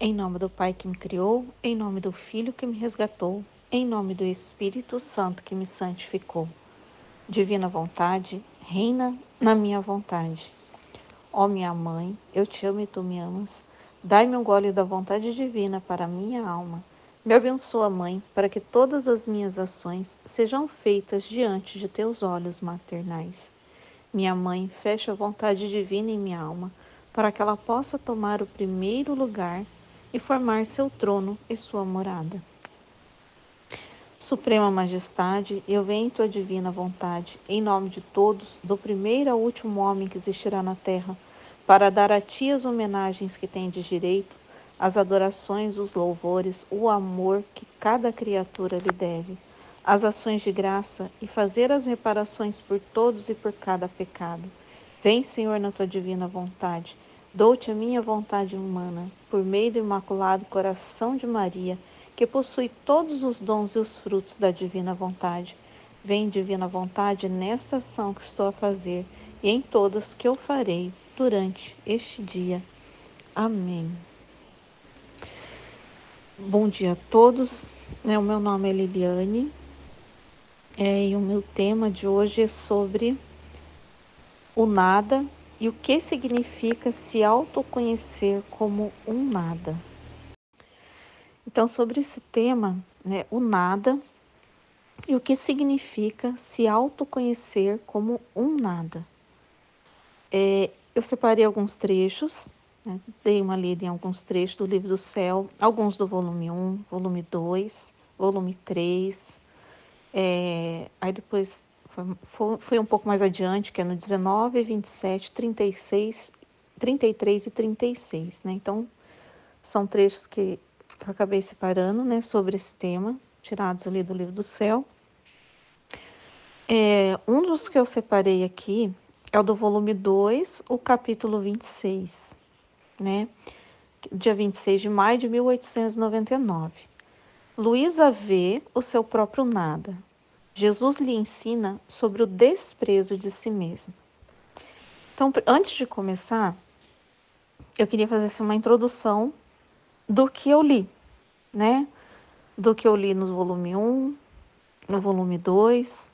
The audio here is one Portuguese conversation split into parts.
Em nome do Pai que me criou, em nome do Filho que me resgatou, em nome do Espírito Santo que me santificou. Divina vontade, reina na minha vontade. Ó minha mãe, eu te amo e tu me amas. Dai-me um gole da vontade divina para a minha alma. Me abençoa, mãe, para que todas as minhas ações sejam feitas diante de teus olhos maternais. Minha mãe, fecha a vontade divina em minha alma, para que ela possa tomar o primeiro lugar e formar seu trono e sua morada. Suprema Majestade, eu venho em tua divina vontade, em nome de todos, do primeiro ao último homem que existirá na terra, para dar a ti as homenagens que tendes direito, as adorações, os louvores, o amor que cada criatura lhe deve, as ações de graça e fazer as reparações por todos e por cada pecado. Vem, Senhor, na tua divina vontade, dou-te a minha vontade humana por meio do Imaculado Coração de Maria, que possui todos os dons e os frutos da divina vontade. Vem, divina vontade, nesta ação que estou a fazer e em todas que eu farei durante este dia. Amém. Bom dia a todos. É, o meu nome é Liliane é, e o meu tema de hoje é sobre o nada e o que significa se autoconhecer como um nada. Então, sobre esse tema, né, o nada e o que significa se autoconhecer como um nada. É, eu separei alguns trechos, né, dei uma lida em alguns trechos do livro do céu, alguns do volume 1, volume 2, volume 3. É, aí depois foi, foi um pouco mais adiante, que é no 19, 27, 36, 33 e 36, né? Então, são trechos que eu acabei separando, né, sobre esse tema, tirados ali do livro do céu. É, um dos que eu separei aqui é o do volume 2, o capítulo 26, né? Dia 26 de maio de 1899. Luísa vê o seu próprio nada. Jesus lhe ensina sobre o desprezo de si mesmo. Então, antes de começar, eu queria fazer assim, uma introdução do que eu li, né? Do que eu li no volume 1, no volume 2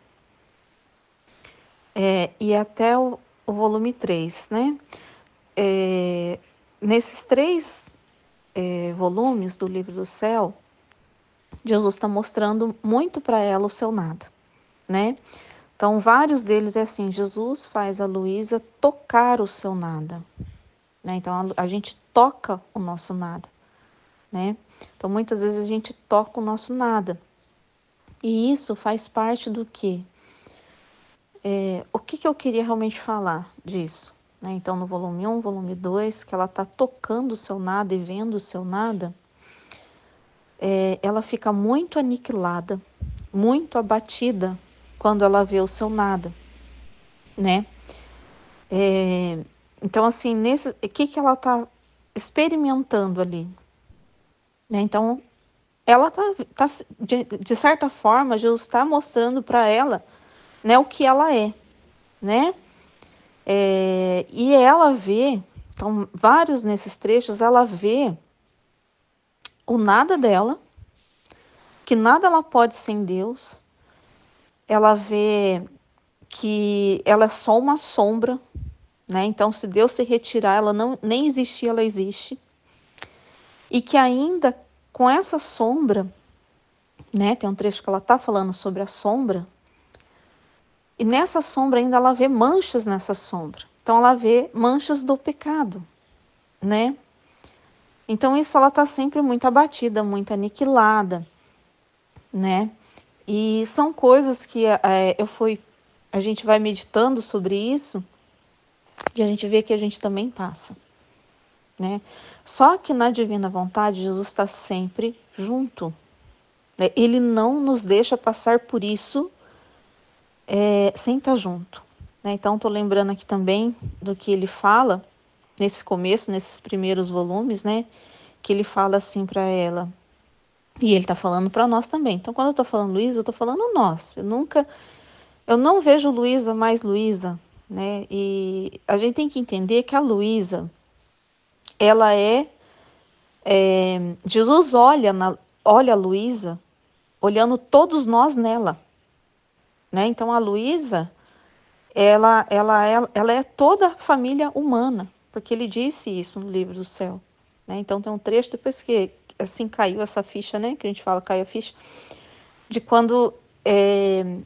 é, e até o, o, volume 3, né? É, nesses três é, volumes do Livro do Céu, Jesus está mostrando muito para ela o seu nada, né? Então, vários deles é assim: Jesus faz a Luísa tocar o seu nada. Né? Então, a, a, gente toca o nosso nada. Né? Então, muitas vezes a gente toca o nosso nada. E isso faz parte do que? É, o que, que eu queria realmente falar disso? Né? Então, no volume 1, volume 2, que ela está tocando o seu nada e vendo o seu nada, é, ela fica muito aniquilada, muito abatida quando ela vê o seu nada, né? É, então, assim, nesse, o que, que ela está experimentando ali? Né? Então, ela tá, tá de, de, certa forma, Jesus está mostrando para ela, né, o que ela é, né? É, e ela vê, então, vários nesses trechos, ela vê o nada dela, que nada ela pode sem Deus. Ela vê que ela é só uma sombra, né? Então, se Deus se retirar, ela não nem existir, ela existe. E que ainda com essa sombra, né? Tem um trecho que ela tá falando sobre a sombra. E nessa sombra ainda ela vê manchas nessa sombra. Então ela vê manchas do pecado, né? Então isso ela está sempre muito abatida, muito aniquilada, né? E são coisas que é, é, eu fui, a gente vai meditando sobre isso e a gente vê que a gente também passa, né? Só que na divina vontade Jesus está sempre junto. Né? Ele não nos deixa passar por isso é, sem estar tá junto. Né? Então tô lembrando aqui também do que ele fala nesse começo, nesses primeiros volumes, né? Que ele fala assim para ela. E ele tá falando para nós também. Então, quando eu tô falando Luísa, eu tô falando nós. Eu nunca. Eu não vejo Luísa mais Luísa, né? E a gente tem que entender que a Luísa, ela é, é. Jesus olha, na, olha a Luísa, olhando todos nós nela. Né? Então, a Luísa, ela, ela, ela, é, ela é toda a família humana porque ele disse isso no livro do céu. Né? Então tem um trecho, depois que assim caiu essa ficha, né? Que a gente fala caiu a ficha, de quando, é,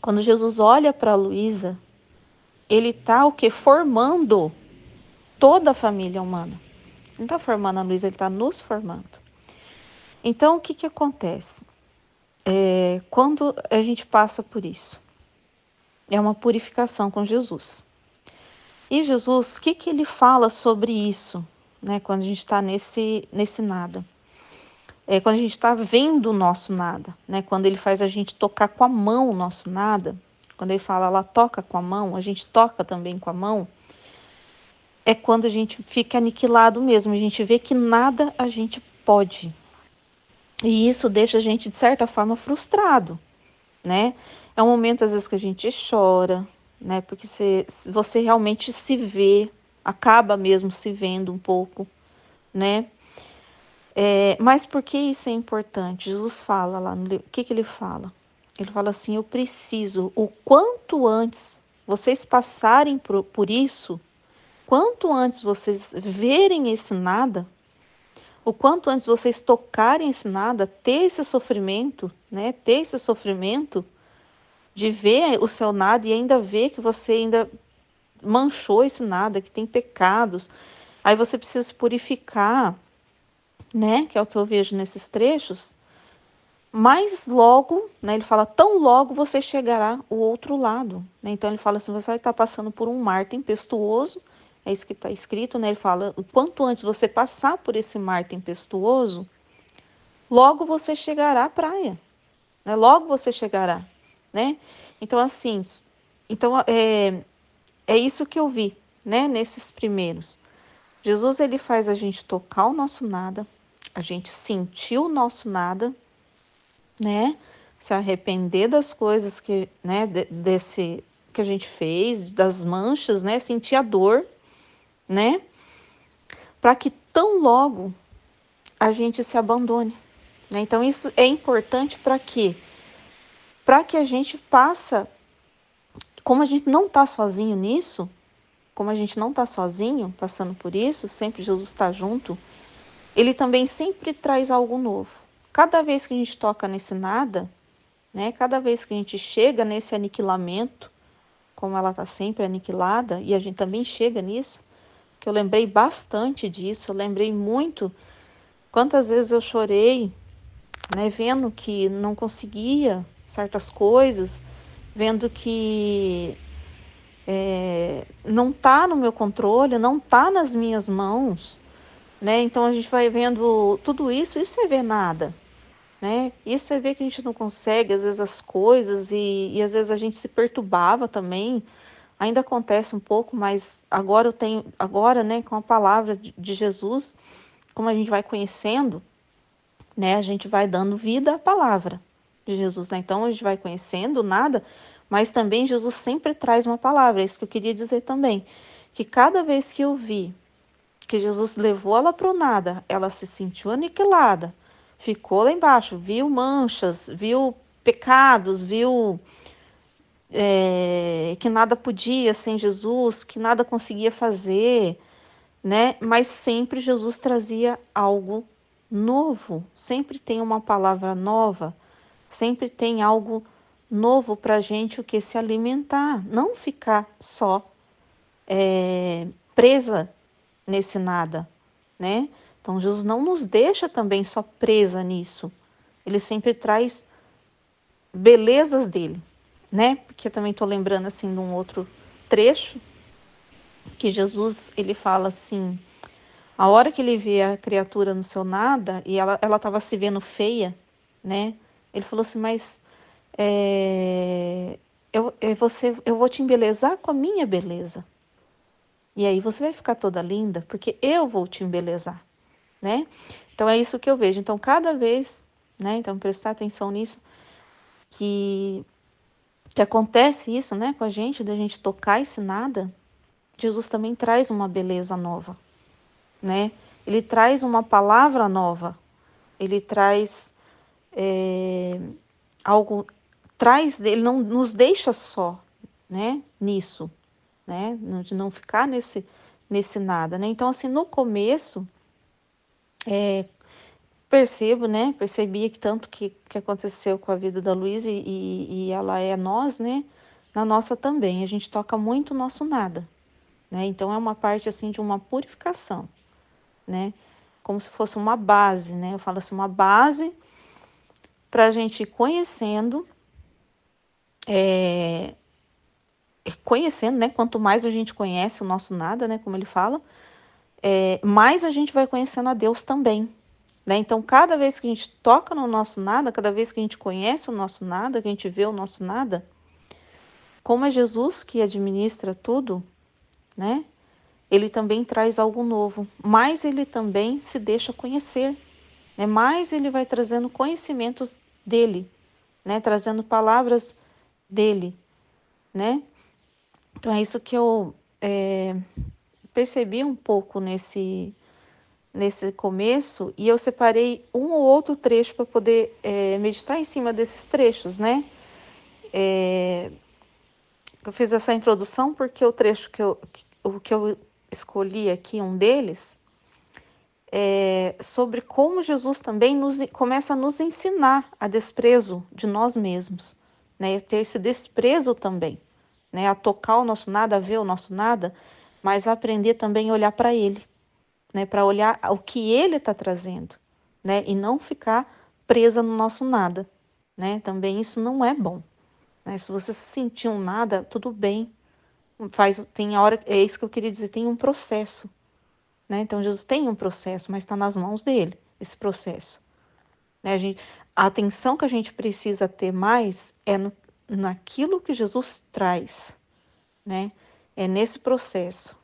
quando Jesus olha para Luísa, ele está o que? Formando toda a família humana. Não está formando a Luísa, ele está nos formando. Então o que, que acontece? É, quando a gente passa por isso? É uma purificação com Jesus. E Jesus, o que, que ele fala sobre isso, né, quando a gente está nesse, nesse nada? É, quando a gente está vendo o nosso nada, né, quando ele faz a gente tocar com a mão o nosso nada, quando ele fala ela toca com a mão, a gente toca também com a mão, é quando a gente fica aniquilado mesmo, a gente vê que nada a gente pode. E isso deixa a gente, de certa forma, frustrado, né? É um momento, às vezes, que a gente chora, né? Porque você, você realmente se vê, acaba mesmo se vendo um pouco, né? É, mas por que isso é importante? Jesus fala lá, no, o que, que ele fala? Ele fala assim: eu preciso, o quanto antes vocês passarem por, por isso, quanto antes vocês verem esse nada, o quanto antes vocês tocarem esse nada, ter esse sofrimento, né? Ter esse sofrimento, de ver o seu nada e ainda ver que você ainda manchou esse nada, que tem pecados. Aí você precisa se purificar, né? Que é o que eu vejo nesses trechos. Mas logo, né, ele fala, tão logo você chegará ao outro lado. Né? Então ele fala assim, você vai estar passando por um mar tempestuoso, é isso que está escrito, né? Ele fala, quanto antes você passar por esse mar tempestuoso, logo você chegará à praia. Né? Logo você chegará né? Então, assim, então é, é isso que eu vi, né? Nesses primeiros. Jesus, ele faz a gente tocar o nosso nada, a gente sentir o nosso nada, né? Se arrepender das coisas que, né, desse que a gente fez, das manchas, né? Sentir a dor, né? Para que tão logo a gente se abandone. Né? Então, isso é importante para quê? para que a gente passa, como a gente não está sozinho nisso, como a gente não está sozinho passando por isso, sempre Jesus está junto, ele também sempre traz algo novo. Cada vez que a gente toca nesse nada, né, cada vez que a gente chega nesse aniquilamento, como ela está sempre aniquilada, e a gente também chega nisso, que eu lembrei bastante disso, eu lembrei muito quantas vezes eu chorei, né, vendo que não conseguia certas coisas, vendo que é, não está no meu controle, não está nas minhas mãos, né? Então a gente vai vendo tudo isso, isso é ver nada, né? Isso é ver que a gente não consegue, às vezes, as coisas, e, e às vezes a gente se perturbava também. Ainda acontece um pouco, mas agora eu tenho, agora, né, com a palavra de, de Jesus, como a gente vai conhecendo, né, a gente vai dando vida à palavra de Jesus, né? Então a gente vai conhecendo nada, mas também Jesus sempre traz uma palavra, é isso que eu queria dizer também, que cada vez que eu vi que Jesus levou ela para o nada, ela se sentiu aniquilada, ficou lá embaixo, viu manchas, viu pecados, viu é, que nada podia sem Jesus, que nada conseguia fazer, né? Mas sempre Jesus trazia algo novo, sempre tem uma palavra nova. Sempre tem algo novo para a gente o que se alimentar, não ficar só é, presa nesse nada, né? Então Jesus não nos deixa também só presa nisso. Ele sempre traz belezas dele, né? Porque também estou lembrando assim de um outro trecho que Jesus ele fala assim, a hora que ele vê a criatura no seu nada e ela ela estava se vendo feia, né? Ele falou assim: Mas é, eu, eu, você, eu vou te embelezar com a minha beleza. E aí você vai ficar toda linda, porque eu vou te embelezar, né? Então é isso que eu vejo. Então cada vez, né? Então prestar atenção nisso que que acontece isso, né, com a gente, da gente tocar esse nada, Jesus também traz uma beleza nova, né? Ele traz uma palavra nova. Ele traz é, algo traz ele não nos deixa só, né? Nisso, né? De não ficar nesse nesse nada, né? Então assim no começo é, percebo, né? Percebia que tanto que, que aconteceu com a vida da Luísa e, e, ela é nós, né? Na nossa também. A gente toca muito o nosso nada, né? Então é uma parte assim de uma purificação, né? Como se fosse uma base, né? Eu falo assim, uma base para a gente ir conhecendo, é, é, conhecendo, né? Quanto mais a gente conhece o nosso nada, né? Como ele fala, é, mais a gente vai conhecendo a Deus também. Né? Então, cada vez que a gente toca no nosso nada, cada vez que a gente conhece o nosso nada, que a gente vê o nosso nada, como é Jesus que administra tudo, né? Ele também traz algo novo, mas ele também se deixa conhecer né? mais ele vai trazendo conhecimentos dele, né? trazendo palavras dele. Né? Então é isso que eu é, percebi um pouco nesse, nesse começo e eu separei um ou outro trecho para poder é, meditar em cima desses trechos, né? É, eu fiz essa introdução porque o trecho que eu, que, o que eu escolhi aqui, um deles, é, sobre como Jesus também nos, começa a nos ensinar a desprezo de nós mesmos, né? E ter esse desprezo também, né? A tocar o nosso nada, a ver o nosso nada, mas aprender também a olhar para Ele, né? Para olhar o que Ele está trazendo, né? E não ficar presa no nosso nada, né? Também isso não é bom. Né? Se você se sentir um nada, tudo bem. Faz, tem hora, é isso que eu queria dizer, tem um processo né? Então, Jesus tem um processo, mas está nas mãos dele esse processo. Né? A, gente, a, atenção que a gente precisa ter mais é no, naquilo que Jesus traz, né? é nesse processo.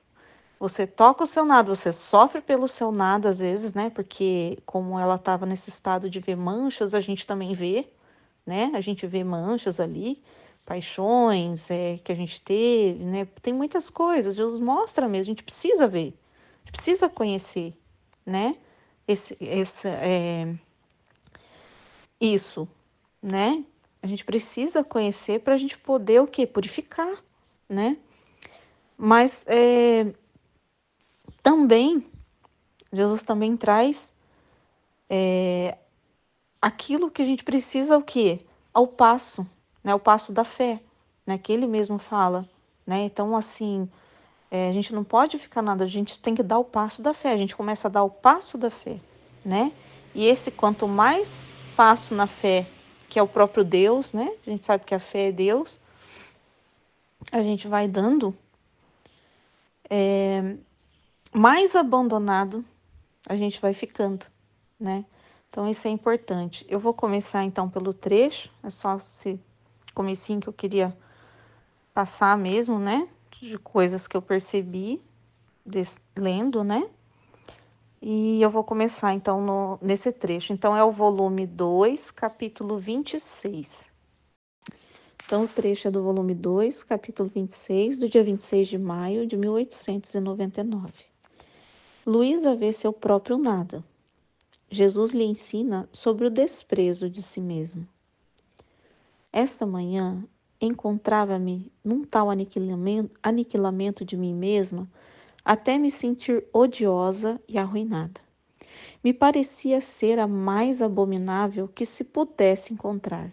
Você toca o seu nada, você sofre pelo seu nada às vezes, né? Porque como ela estava nesse estado de ver manchas, a gente também vê, né? A gente vê manchas ali, paixões é, que a gente teve, né? Tem muitas coisas, Jesus mostra mesmo, a gente precisa ver precisa conhecer, né? Esse, esse, é, isso, né? A gente precisa conhecer para a gente poder o quê? Purificar, né? Mas é, também, Jesus também traz é, aquilo que a gente precisa o quê? Ao passo, né? O passo da fé, né? Que ele mesmo fala, né? Então, assim, é, a gente não pode ficar nada, a gente tem que dar o passo da fé. A gente começa a dar o passo da fé, né? E esse quanto mais passo na fé, que é o próprio Deus, né? A gente sabe que a fé é Deus. A gente vai dando, é, mais abandonado a gente vai ficando, né? Então isso é importante. Eu vou começar então pelo trecho, é só esse comecinho que eu queria passar mesmo, né? de coisas que eu percebi des, lendo, né? E eu vou começar então no, nesse trecho. Então é o volume 2, capítulo 26. Então o trecho é do volume 2, capítulo 26, do dia 26 de maio de 1899. Luísa vê seu próprio nada. Jesus lhe ensina sobre o desprezo de si mesmo. Esta manhã encontrava-me num tal aniquilamento, aniquilamento de mim mesma até me sentir odiosa e arruinada. Me parecia ser a mais abominável que se pudesse encontrar.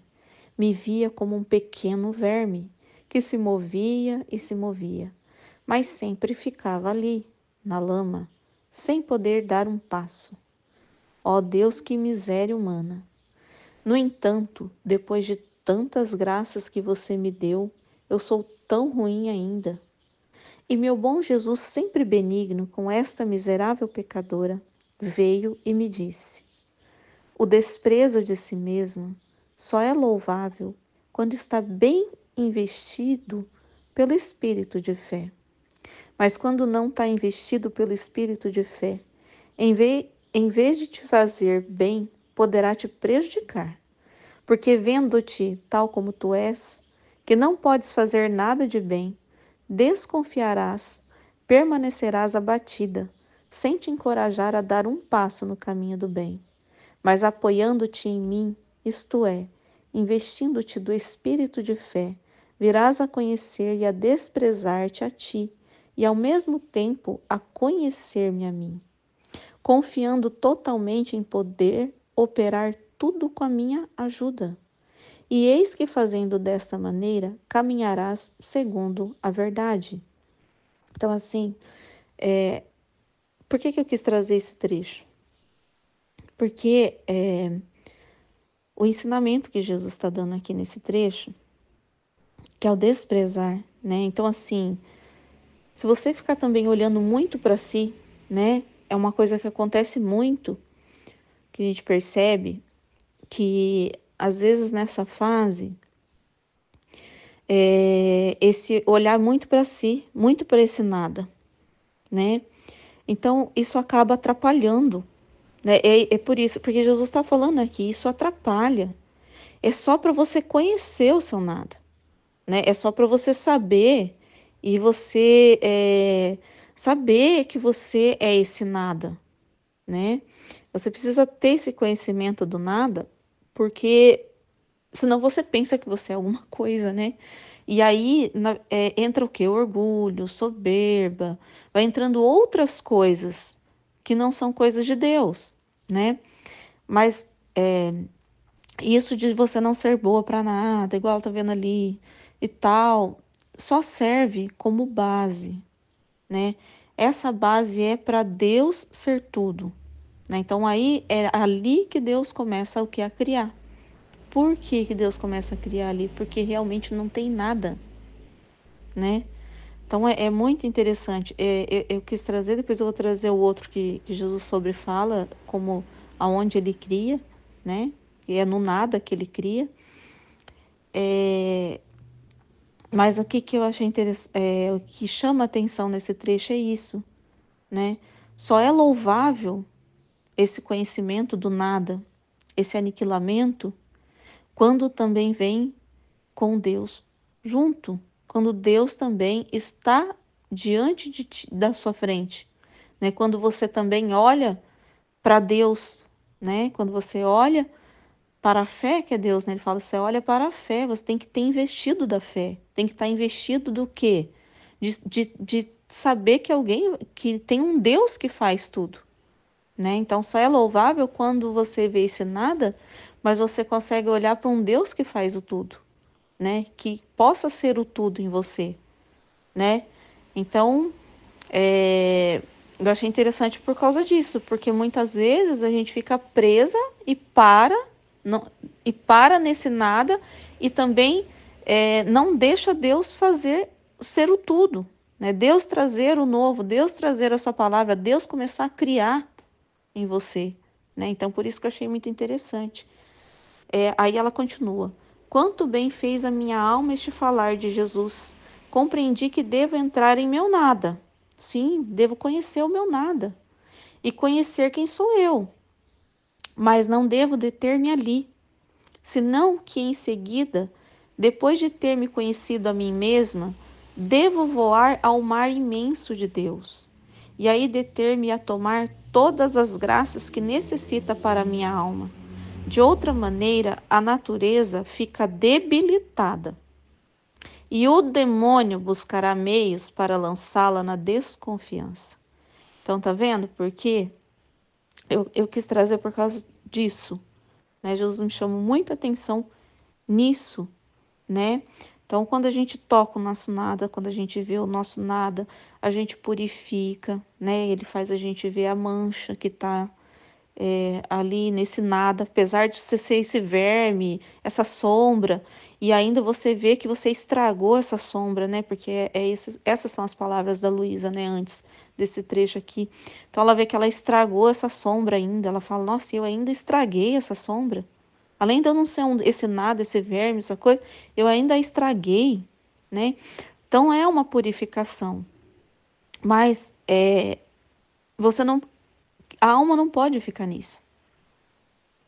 Me via como um pequeno verme que se movia e se movia, mas sempre ficava ali, na lama, sem poder dar um passo. Ó oh Deus, que miséria humana! No entanto, depois de tantas graças que você me deu, eu sou tão ruim ainda. E meu bom Jesus, sempre benigno com esta miserável pecadora, veio e me disse: O desprezo de si mesmo só é louvável quando está bem investido pelo espírito de fé. Mas quando não está investido pelo espírito de fé, em vez, em vez de te fazer bem, poderá te prejudicar porque vendo-te tal como tu és, que não podes fazer nada de bem, desconfiarás, permanecerás abatida, sem te encorajar a dar um passo no caminho do bem. Mas apoiando-te em mim, isto é, investindo-te do espírito de fé, virás a conhecer e a desprezar-te a ti, e ao mesmo tempo a conhecer-me a mim, confiando totalmente em poder operar tudo com a minha ajuda. E eis que fazendo desta maneira, caminharás segundo a verdade. Então, assim, é, por que, que eu quis trazer esse trecho? Porque é, o ensinamento que Jesus está dando aqui nesse trecho, que é o desprezar, né? Então, assim, se você ficar também olhando muito para si, né? É uma coisa que acontece muito, que a gente percebe, que às vezes nessa fase é, esse olhar muito para si, muito para esse nada, né? Então isso acaba atrapalhando, né? É, é por isso, porque Jesus está falando aqui, isso atrapalha. É só para você conhecer o seu nada, né? É só para você saber e você é, saber que você é esse nada, né? Você precisa ter esse conhecimento do nada porque senão você pensa que você é alguma coisa, né? E aí na, é, entra o que? Orgulho, soberba, vai entrando outras coisas que não são coisas de Deus, né? Mas é, isso de você não ser boa para nada, igual tá vendo ali e tal, só serve como base, né? Essa base é para Deus ser tudo. Né? Então aí é ali que Deus começa o que a criar. Por que, que Deus começa a criar ali? Porque realmente não tem nada, né? Então é, é muito interessante. É, eu, é, eu, quis trazer, depois eu vou trazer o outro que, que Jesus sobre fala, como aonde ele cria, né? é no nada que ele cria. É, mas o que, que eu achei interessante, é, o que chama atenção nesse trecho é isso, né? Só é louvável esse conhecimento do nada, esse aniquilamento, quando também vem com Deus junto, quando Deus também está diante de ti, da sua frente, né? Quando você também olha para Deus, né? Quando você olha para a fé que é Deus, né? Ele fala, você olha para a fé, você tem que ter investido da fé, tem que estar tá investido do quê? De, de, de saber que alguém, que tem um Deus que faz tudo, né? Então só é louvável quando você vê esse nada, mas você consegue olhar para um Deus que faz o tudo, né? Que possa ser o tudo em você, né? Então, é... eu achei interessante por causa disso, porque muitas vezes a gente fica presa e para, não, e para nesse nada e também é, não deixa Deus fazer ser o tudo, né? Deus trazer o novo, Deus trazer a sua palavra, Deus começar a criar, em você. Né? Então, por isso que eu achei muito interessante. É, aí ela continua: Quanto bem fez a minha alma este falar de Jesus? Compreendi que devo entrar em meu nada. Sim, devo conhecer o meu nada e conhecer quem sou eu. Mas não devo deter-me ali, senão que em seguida, depois de ter me conhecido a mim mesma, devo voar ao mar imenso de Deus e aí deter-me a tomar todas as graças que necessita para minha alma. De outra maneira, a natureza fica debilitada. E o demônio buscará meios para lançá-la na desconfiança. Então, tá vendo por quê? Eu, eu quis trazer por causa disso. Né? Jesus me chamou muita atenção nisso, né? Então, quando a gente toca o nosso nada, quando a gente vê o nosso nada, a gente purifica, né? Ele faz a gente ver a mancha que está é, ali nesse nada, apesar de você ser esse verme, essa sombra, e ainda você vê que você estragou essa sombra, né? Porque é, é esses, essas são as palavras da Luísa, né? Antes desse trecho aqui. Então ela vê que ela estragou essa sombra ainda. Ela fala: Nossa, eu ainda estraguei essa sombra. Além de eu não ser um, esse nada, esse verme, essa coisa, eu ainda estraguei, né? Então é uma purificação. Mas é, você não. A alma não pode ficar nisso,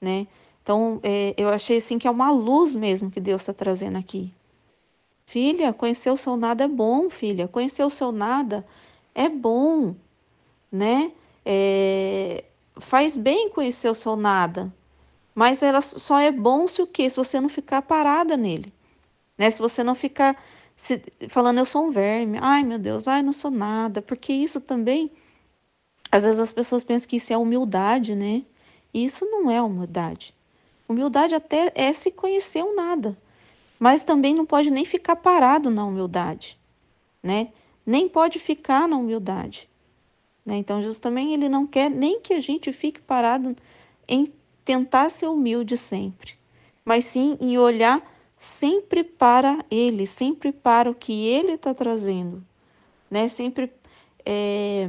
né? Então é, eu achei assim que é uma luz mesmo que Deus está trazendo aqui. Filha, conhecer o seu nada é bom, filha. Conhecer o seu nada é bom, né? É, faz bem conhecer o seu nada, mas ela só é bom se o quê? Se você não ficar parada nele. Né? Se você não ficar se, falando, eu sou um verme, ai meu Deus, ai não sou nada. Porque isso também, às vezes as pessoas pensam que isso é humildade, né? E isso não é humildade. Humildade até é se conhecer o nada. Mas também não pode nem ficar parado na humildade, né? Nem pode ficar na humildade. Né? Então, Jesus também ele não quer nem que a gente fique parado em tentar ser humilde sempre, mas sim em olhar sempre para Ele, sempre para o que Ele está trazendo, né? Sempre é...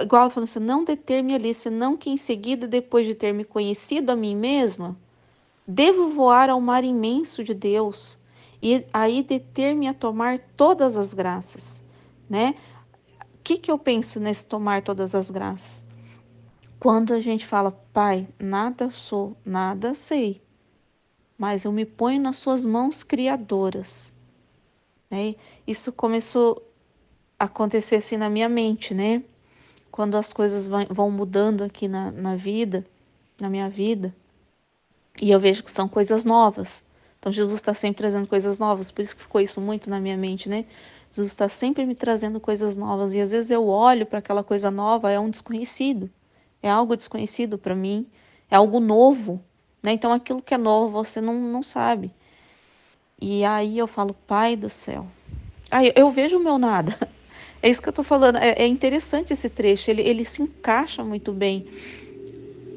igual falando assim, não deter-me ali, senão que em seguida, depois de ter me conhecido a mim mesma, devo voar ao mar imenso de Deus e aí deter-me a tomar todas as graças, né? O que, que eu penso nesse tomar todas as graças? Quando a gente fala, Pai, nada sou, nada sei, mas eu me ponho nas suas mãos criadoras. Né? Isso começou a acontecer assim na minha mente, né? Quando as coisas vão mudando aqui na, na vida, na minha vida, e eu vejo que são coisas novas. Então Jesus está sempre trazendo coisas novas, por isso que ficou isso muito na minha mente, né? Jesus está sempre me trazendo coisas novas e às vezes eu olho para aquela coisa nova, é um desconhecido é algo desconhecido para mim, é algo novo, né? Então aquilo que é novo você não, não sabe. E aí eu falo, pai do céu. Aí eu vejo o meu nada. É isso que eu estou falando. É, é, interessante esse trecho. Ele, ele se encaixa muito bem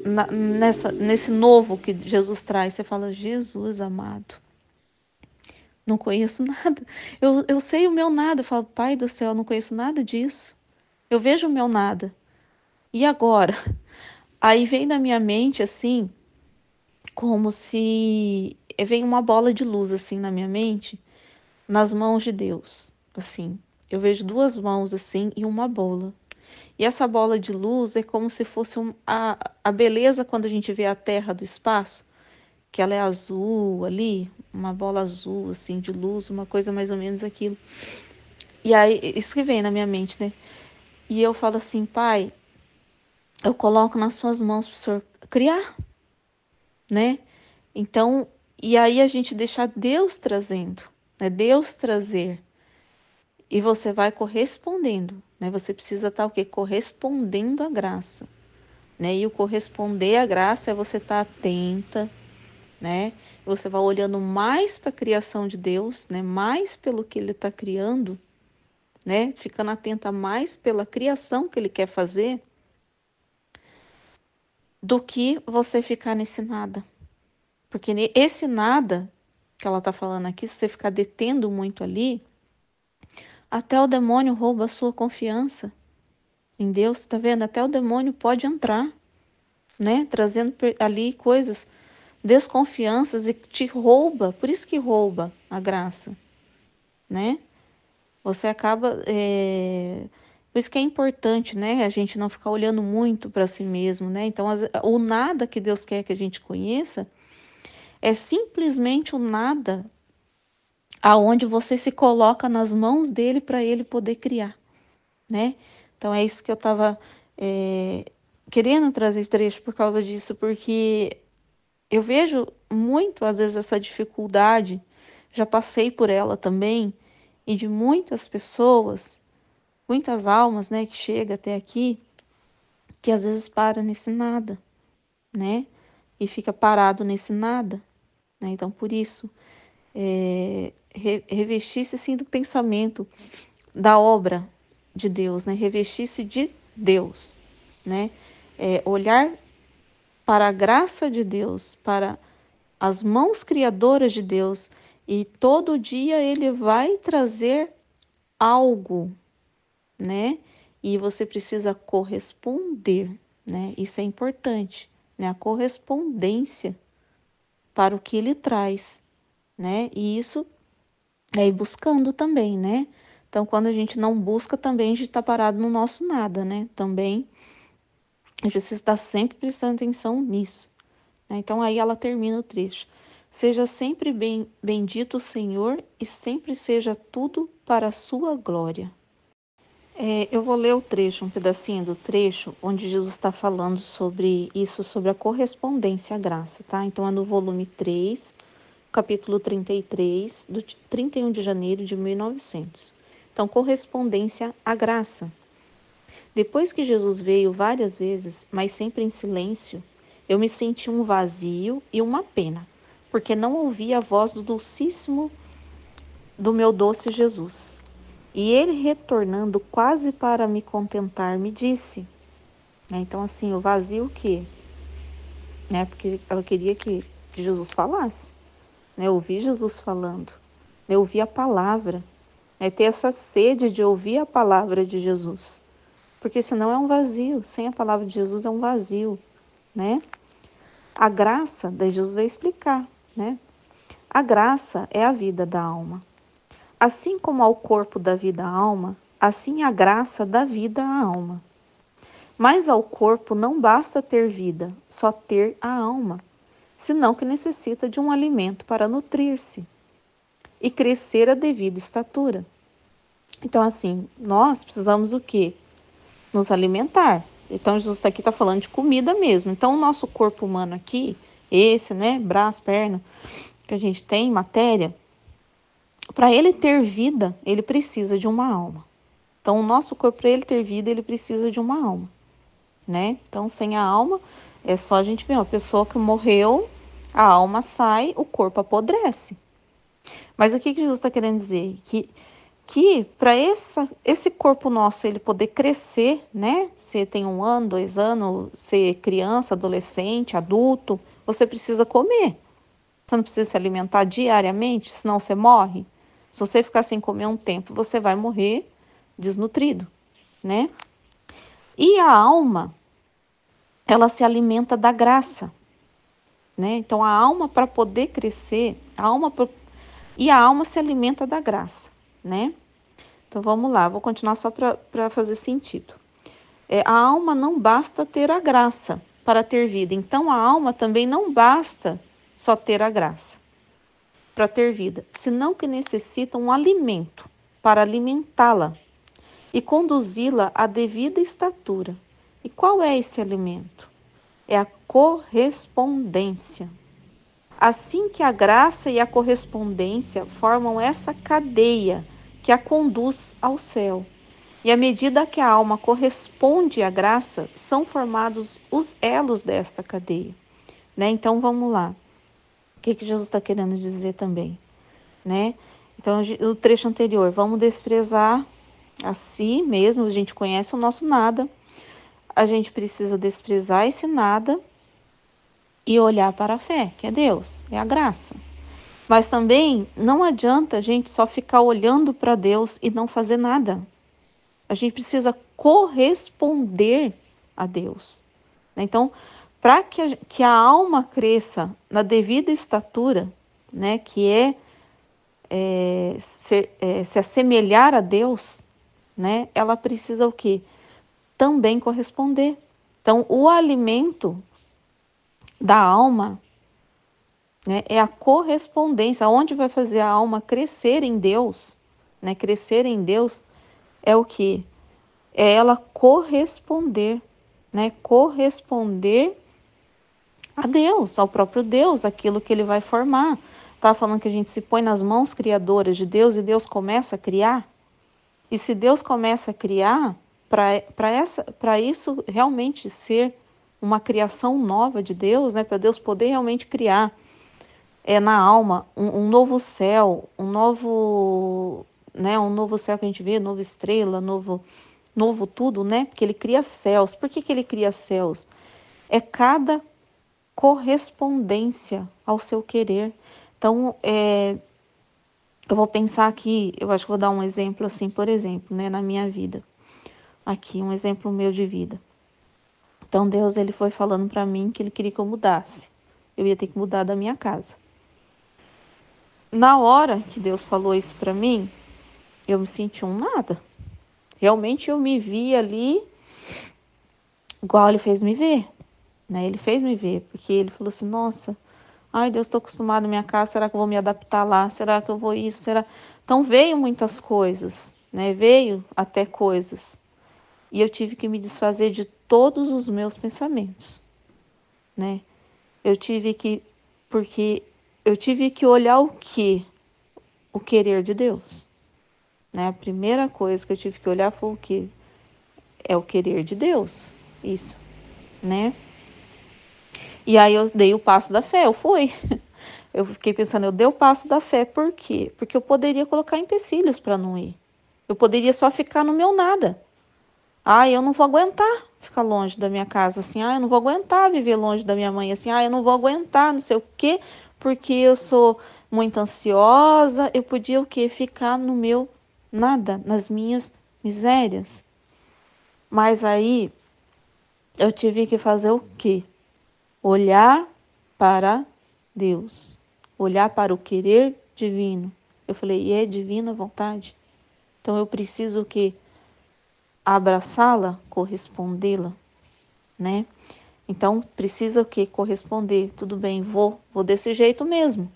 na, nessa, nesse novo que Jesus traz. Você fala, Jesus amado. Não conheço nada. Eu, eu sei o meu nada. Eu falo, pai do céu, eu não conheço nada disso. Eu vejo o meu nada. E agora? Aí vem na minha mente assim, como se vem uma bola de luz assim na minha mente, nas mãos de Deus, assim. Eu vejo duas mãos assim e uma bola. E essa bola de luz é como se fosse um, a, a beleza quando a gente vê a Terra do espaço, que ela é azul ali, uma bola azul assim de luz, uma coisa mais ou menos aquilo. E aí isso que vem na minha mente, né? E eu falo assim, pai, eu coloco nas suas mãos para o Senhor criar, né? Então, e aí a gente deixar Deus trazendo, né? Deus trazer. E você vai correspondendo, né? Você precisa estar tá o quê? Correspondendo à graça, né? E o corresponder à graça é você estar tá atenta, né? Você vai olhando mais para a criação de Deus, né? Mais pelo que ele está criando, né? Ficando atenta mais pela criação que ele quer fazer do que você ficar nesse nada. Porque esse nada que ela está falando aqui, se você ficar detendo muito ali, até o demônio rouba a sua confiança em Deus, tá vendo? Até o demônio pode entrar, né? Trazendo ali coisas, desconfianças e te rouba, por isso que rouba a graça, né? Você acaba. É por isso que é importante, né, a gente não ficar olhando muito para si mesmo, né? Então, as, o nada que Deus quer que a gente conheça é simplesmente o nada aonde você se coloca nas mãos dele para ele poder criar, né? Então é isso que eu estava é, querendo trazer esse trecho por causa disso, porque eu vejo muito às vezes essa dificuldade, já passei por ela também, e de muitas pessoas muitas almas, né, que chega até aqui, que às vezes para nesse nada, né? E fica parado nesse nada, né? Então, por isso, é, revestir-se sim do pensamento da obra de Deus, né? Revestir-se de Deus, né? É, olhar para a graça de Deus, para as mãos criadoras de Deus, e todo dia ele vai trazer algo né? E você precisa corresponder, né? Isso é importante, né? A correspondência para o que ele traz, né? E isso é ir buscando também, né? Então, quando a gente não busca, também a gente está parado no nosso nada, né? Também a gente precisa estar tá sempre prestando atenção nisso. Né? Então, aí ela termina o trecho. Seja sempre bem, bendito o Senhor e sempre seja tudo para a sua glória. É, eu vou ler o trecho, um pedacinho do trecho, onde Jesus está falando sobre isso, sobre a correspondência à graça, tá? Então é no volume 3, capítulo 33, do 31 de janeiro de 1900. Então, correspondência à graça. Depois que Jesus veio várias vezes, mas sempre em silêncio, eu me senti um vazio e uma pena, porque não ouvi a voz do Dulcíssimo do meu doce Jesus. E ele retornando quase para me contentar, me disse. Né, então, assim, o vazio que, né? Porque ela queria que Jesus falasse, né? Ouvir Jesus falando, né, eu Ouvir a palavra, né? Ter essa sede de ouvir a palavra de Jesus, porque senão é um vazio. Sem a palavra de Jesus é um vazio, né? A graça, daí Jesus vai explicar, né? A graça é a vida da alma. Assim como ao corpo da vida a alma, assim a graça da vida à alma. Mas ao corpo não basta ter vida, só ter a alma, senão que necessita de um alimento para nutrir-se e crescer a devida estatura. Então, assim, nós precisamos o quê? Nos alimentar. Então, Jesus tá aqui está falando de comida mesmo. Então, o nosso corpo humano aqui, esse, né, braço, perna, que a gente tem, matéria, para ele ter vida, ele precisa de uma alma. Então, o nosso corpo, para ele ter vida, ele precisa de uma alma, né? Então, sem a alma, é só a gente ver uma pessoa que morreu, a alma sai, o corpo apodrece. Mas o que, que Jesus está querendo dizer? Que, que para esse corpo nosso ele poder crescer, né? Se tem um ano, dois anos, ser é criança, adolescente, adulto, você precisa comer. Você não precisa se alimentar diariamente, senão você morre. Se você ficar sem comer um tempo, você vai morrer desnutrido, né? E a alma, ela se alimenta da graça, né? Então a alma para poder crescer, a alma e a alma se alimenta da graça, né? Então vamos lá, vou continuar só para fazer sentido. É, a alma não basta ter a graça para ter vida, então a alma também não basta só ter a graça para ter vida, senão que necessita um alimento para alimentá-la e conduzi-la à devida estatura. E qual é esse alimento? É a correspondência. Assim que a graça e a correspondência formam essa cadeia que a conduz ao céu. E à medida que a alma corresponde à graça, são formados os elos desta cadeia. Né? Então vamos lá. O que, que Jesus está querendo dizer também, né? Então, o trecho anterior, vamos desprezar a si mesmo, a gente conhece o nosso nada. A gente precisa desprezar esse nada e olhar para a fé, que é Deus, é a graça. Mas também não adianta a gente só ficar olhando para Deus e não fazer nada. A gente precisa corresponder a Deus. Né? Então, para que, que a alma cresça na devida estatura, né, que é, é, se, é se assemelhar a Deus, né, ela precisa o quê? Também corresponder. Então, o alimento da alma né, é a correspondência, onde vai fazer a alma crescer em Deus, né, crescer em Deus é o que? É ela corresponder, né, corresponder a Deus, ao próprio Deus, aquilo que ele vai formar. Tá falando que a gente se põe nas mãos criadoras de Deus e Deus começa a criar? E se Deus começa a criar, para isso realmente ser uma criação nova de Deus, né? para Deus poder realmente criar é, na alma um, um, novo céu, um novo, né? um novo céu que a gente vê, nova estrela, novo, novo tudo, né? Porque ele cria céus. Por que, que ele cria céus? É cada correspondência ao seu querer. Então, é, eu vou pensar aqui, eu acho que vou dar um exemplo assim, por exemplo, né, na minha vida. Aqui, um exemplo meu de vida. Então, Deus ele foi falando para mim que ele queria que eu mudasse. Eu ia ter que mudar da minha casa. Na hora que Deus falou isso para mim, eu me senti um nada. Realmente eu me vi ali igual ele fez me ver né? Ele fez me ver, porque ele falou assim: nossa, ai Deus, estou acostumado à minha casa, será que eu vou me adaptar lá? Será que eu vou isso? Será? Então veio muitas coisas, né? Veio até coisas. E eu tive que me desfazer de todos os meus pensamentos, né? Eu tive que, porque eu tive que olhar o que? O querer de Deus. Né? A primeira coisa que eu tive que olhar foi o que? É o querer de Deus. Isso, né? E aí eu dei o passo da fé, eu fui. Eu fiquei pensando, eu dei o passo da fé, por quê? Porque eu poderia colocar empecilhos para não ir. Eu poderia só ficar no meu nada. Ah, eu não vou aguentar ficar longe da minha casa assim. Ah, eu não vou aguentar viver longe da minha mãe assim. Ah, eu não vou aguentar, não sei o quê, porque eu sou muito ansiosa. Eu podia o quê? Ficar no meu nada, nas minhas misérias. Mas aí eu tive que fazer o quê? olhar para Deus, olhar para o querer divino. Eu falei, e é divina vontade? Então eu preciso que abraçá-la, correspondê-la, né? Então precisa o que corresponder. Tudo bem, vou, vou desse jeito mesmo,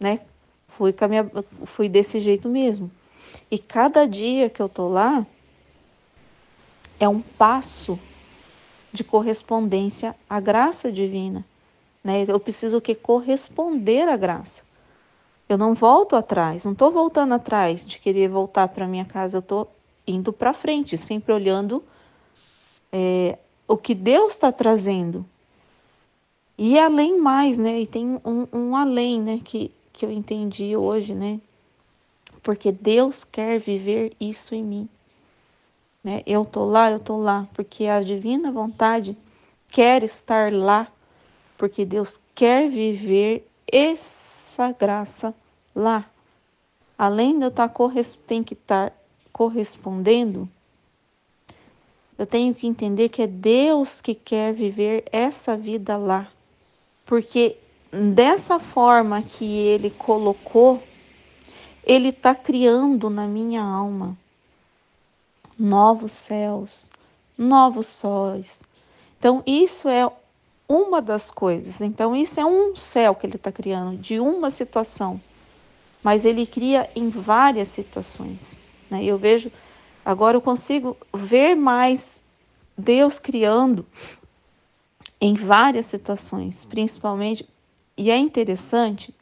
né? Fui com minha, fui desse jeito mesmo. E cada dia que eu tô lá é um passo de correspondência à graça divina. Né? Eu preciso que corresponder à graça. Eu não volto atrás, não estou voltando atrás de querer voltar para minha casa, eu estou indo para frente, sempre olhando é, o que Deus está trazendo. E além mais, né? E tem um, um além, né? Que, que eu entendi hoje, né? Porque Deus quer viver isso em mim. Né? Eu tô lá, eu tô lá, porque a divina vontade quer estar lá, porque Deus quer viver essa graça lá. Além de eu tá estar tem que estar tá correspondendo, eu tenho que entender que é Deus que quer viver essa vida lá. Porque dessa forma que ele colocou, ele está criando na minha alma novos céus, novos sóis. Então, isso é uma das coisas. Então, isso é um céu que ele está criando, de uma situação. Mas ele cria em várias situações. Né? Eu vejo, agora eu consigo ver mais Deus criando em várias situações, principalmente. E é interessante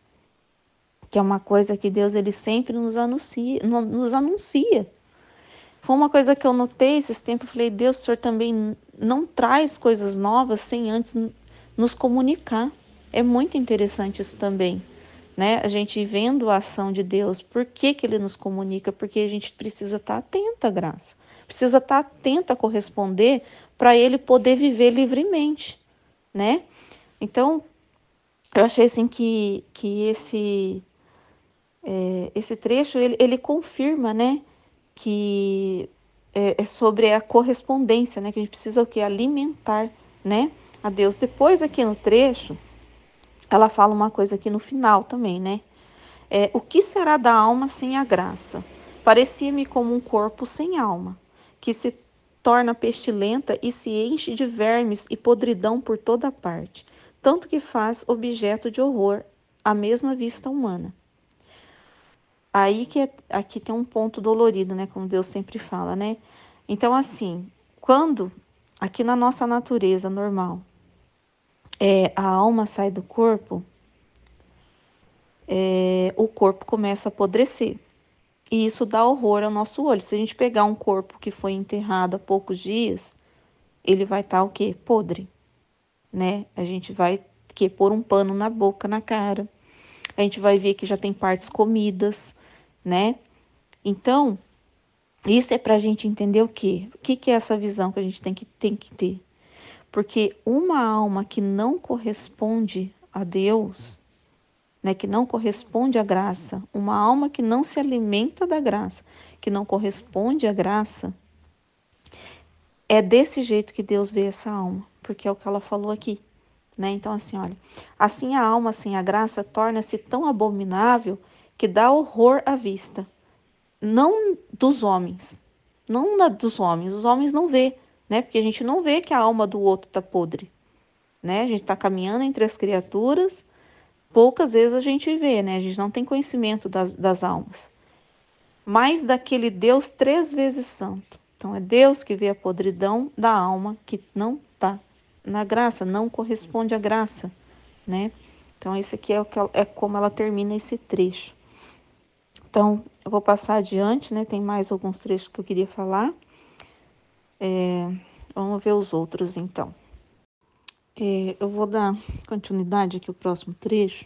que é uma coisa que Deus ele sempre nos anuncia, nos anuncia foi uma coisa que eu notei esses tempos, eu falei, Deus, o Senhor também não traz coisas novas sem antes nos comunicar. É muito interessante isso também, né? A gente vendo a ação de Deus, por que, que ele nos comunica? Porque a gente precisa estar tá atento à graça, precisa estar tá atento a corresponder para ele poder viver livremente, né? Então, eu achei assim que, que esse, é, esse trecho ele, ele confirma, né? que é, é, sobre a correspondência, né? Que a gente precisa o que alimentar, né? A Deus. Depois aqui no trecho, ela fala uma coisa aqui no final também, né? É, o que será da alma sem a graça? Parecia-me como um corpo sem alma, que se torna pestilenta e se enche de vermes e podridão por toda parte, tanto que faz objeto de horror à mesma vista humana. Aí que é, aqui tem um ponto dolorido, né? Como Deus sempre fala, né? Então, assim, quando aqui na nossa natureza normal, é, a alma sai do corpo, é, o corpo começa a apodrecer. E isso dá horror ao nosso olho. Se a gente pegar um corpo que foi enterrado há poucos dias, ele vai estar tá, o quê? Podre. Né? A gente vai que pôr um pano na boca, na cara. A gente vai ver que já tem partes comidas, né? Então, isso é para a gente entender o quê? O que, que é essa visão que a gente tem que, tem que ter? Porque uma alma que não corresponde a Deus, né, que não corresponde à graça, uma alma que não se alimenta da graça, que não corresponde à graça, é desse jeito que Deus vê essa alma, porque é o que ela falou aqui. Né? Então, assim, olha, assim a alma sem assim, a graça torna-se tão abominável que dá horror à vista. Não dos homens. Não dos homens. Os homens não vê, né? Porque a gente não vê que a alma do outro tá podre. Né? A gente está caminhando entre as criaturas, poucas vezes a gente vê, né? A gente não tem conhecimento das, das almas. Mas daquele Deus três vezes santo. Então é Deus que vê a podridão da alma que não está na graça, não corresponde à graça, né? Então isso aqui é, é como ela termina esse trecho. Então, eu vou passar adiante, né? Tem mais alguns trechos que eu queria falar. É, vamos ver os outros, então. É, eu vou dar continuidade aqui o próximo trecho.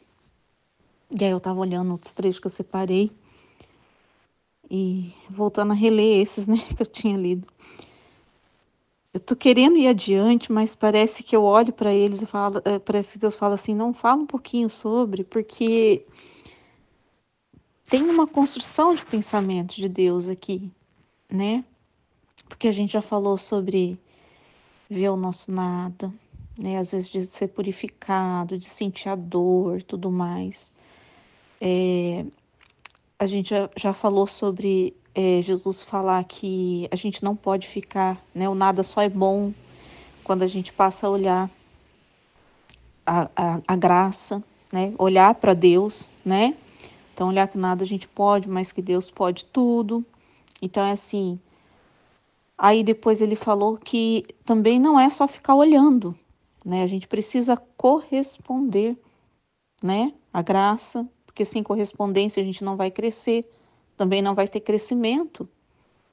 E aí eu estava olhando outros trechos que eu separei e voltando a reler esses, né, que eu tinha lido. Eu tô querendo ir adiante, mas parece que eu olho para eles e falo, é, parece que Deus fala assim, não fala um pouquinho sobre, porque tem uma construção de pensamento de Deus aqui, né? Porque a gente já falou sobre ver o nosso nada, né? Às vezes de ser purificado, de sentir a dor, tudo mais. É, a gente já, já falou sobre é, Jesus falar que a gente não pode ficar, né? O nada só é bom quando a gente passa a olhar a, a, a graça, né? Olhar para Deus, né? Então, olhar que nada a gente pode, mas que Deus pode tudo. Então, é assim. Aí depois ele falou que também não é só ficar olhando, né? A gente precisa corresponder, né? A graça, porque sem correspondência a gente não vai crescer, também não vai ter crescimento,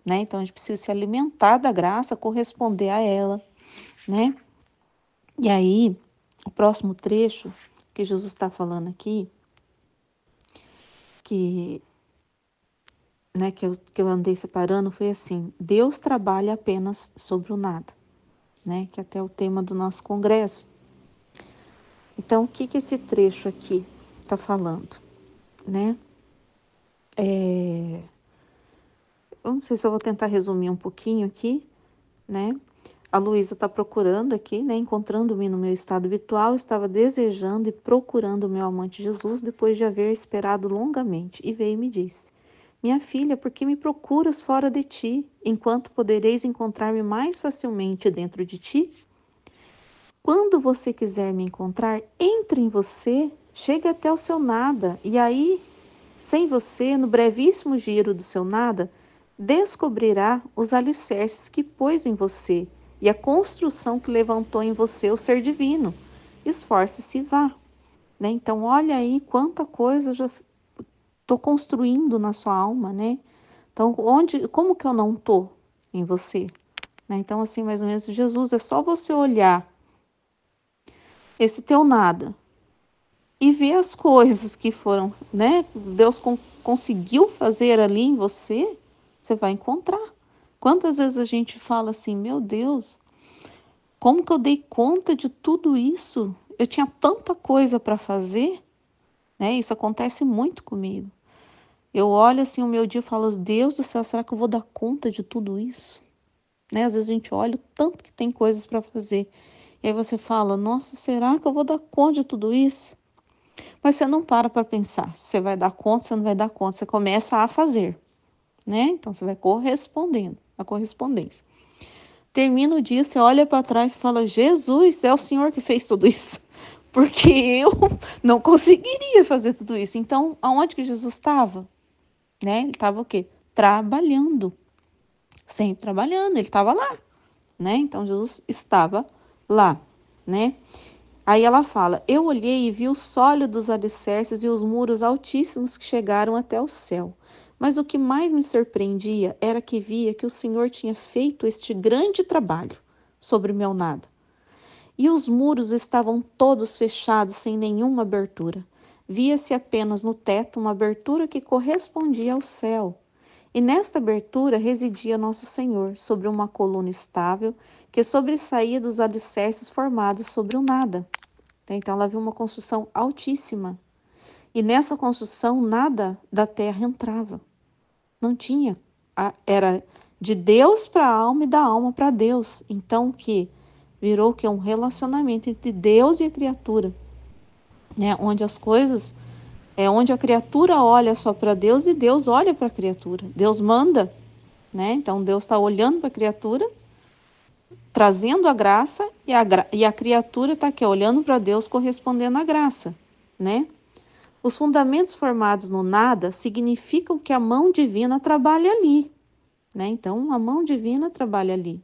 né? Então a gente precisa se alimentar da graça, corresponder a ela, né? E aí, o próximo trecho que Jesus está falando aqui que né, que eu, que eu andei separando foi assim: Deus trabalha apenas sobre o nada, né, que é até é o tema do nosso congresso. Então, o que, que esse trecho aqui está falando? Né? É... Eu não sei se eu vou tentar resumir um pouquinho aqui, né? A Luísa está procurando aqui, né? Encontrando-me no meu estado habitual, estava desejando e procurando o meu amante Jesus depois de haver esperado longamente, e veio e me disse: Minha filha, por que me procuras fora de ti, enquanto podereis encontrar-me mais facilmente dentro de ti? Quando você quiser me encontrar, entre em você, chegue até o seu nada, e aí, sem você, no brevíssimo giro do seu nada, descobrirá os alicerces que pôs em você e a construção que levantou em você o ser divino. Esforce-se e vá. Né? Então, olha aí quanta coisa já estou construindo na sua alma, né? Então, onde, como que eu não tô em você? Né? Então, assim, mais ou menos, Jesus, é só você olhar esse teu nada e ver as coisas que foram, né? Deus con conseguiu fazer ali em você, você vai encontrar. Quantas vezes a gente fala assim, meu Deus, como que eu dei conta de tudo isso? Eu tinha tanta coisa para fazer, né? Isso acontece muito comigo. Eu olho assim o meu dia e falo, Deus do céu, será que eu vou dar conta de tudo isso? Né? Às vezes a gente olha o tanto que tem coisas para fazer. E aí você fala, nossa, será que eu vou dar conta de tudo isso? Mas você não para para pensar você vai dar conta, você não vai dar conta. Você começa a fazer, né? Então você vai correspondendo a correspondência. Termina o dia, você olha para trás e fala: Jesus, é o Senhor que fez tudo isso. Porque eu não conseguiria fazer tudo isso. Então, aonde que Jesus estava? Né? Ele estava o quê? Trabalhando. Sempre trabalhando, ele estava lá. Né? Então, Jesus estava lá. Né? Aí ela fala: Eu olhei e vi os sólidos alicerces e os muros altíssimos que chegaram até o céu. Mas o que mais me surpreendia era que via que o Senhor tinha feito este grande trabalho sobre o meu nada. E os muros estavam todos fechados sem nenhuma abertura. Via-se apenas no teto uma abertura que correspondia ao céu. E nesta abertura residia nosso Senhor, sobre uma coluna estável que sobressaía dos alicerces formados sobre o nada. Então ela viu uma construção altíssima. E nessa construção nada da terra entrava. Não tinha. Era de Deus para a alma e da alma para Deus. Então que virou que é um relacionamento entre Deus e a criatura, né? Onde as coisas é onde a criatura olha só para Deus e Deus olha para a criatura. Deus manda, né? Então Deus está olhando para a criatura, trazendo a graça e a, gra... e a criatura está aqui olhando para Deus correspondendo à graça, né? Os fundamentos formados no nada significam que a mão divina trabalha ali. Né? Então, a mão divina trabalha ali,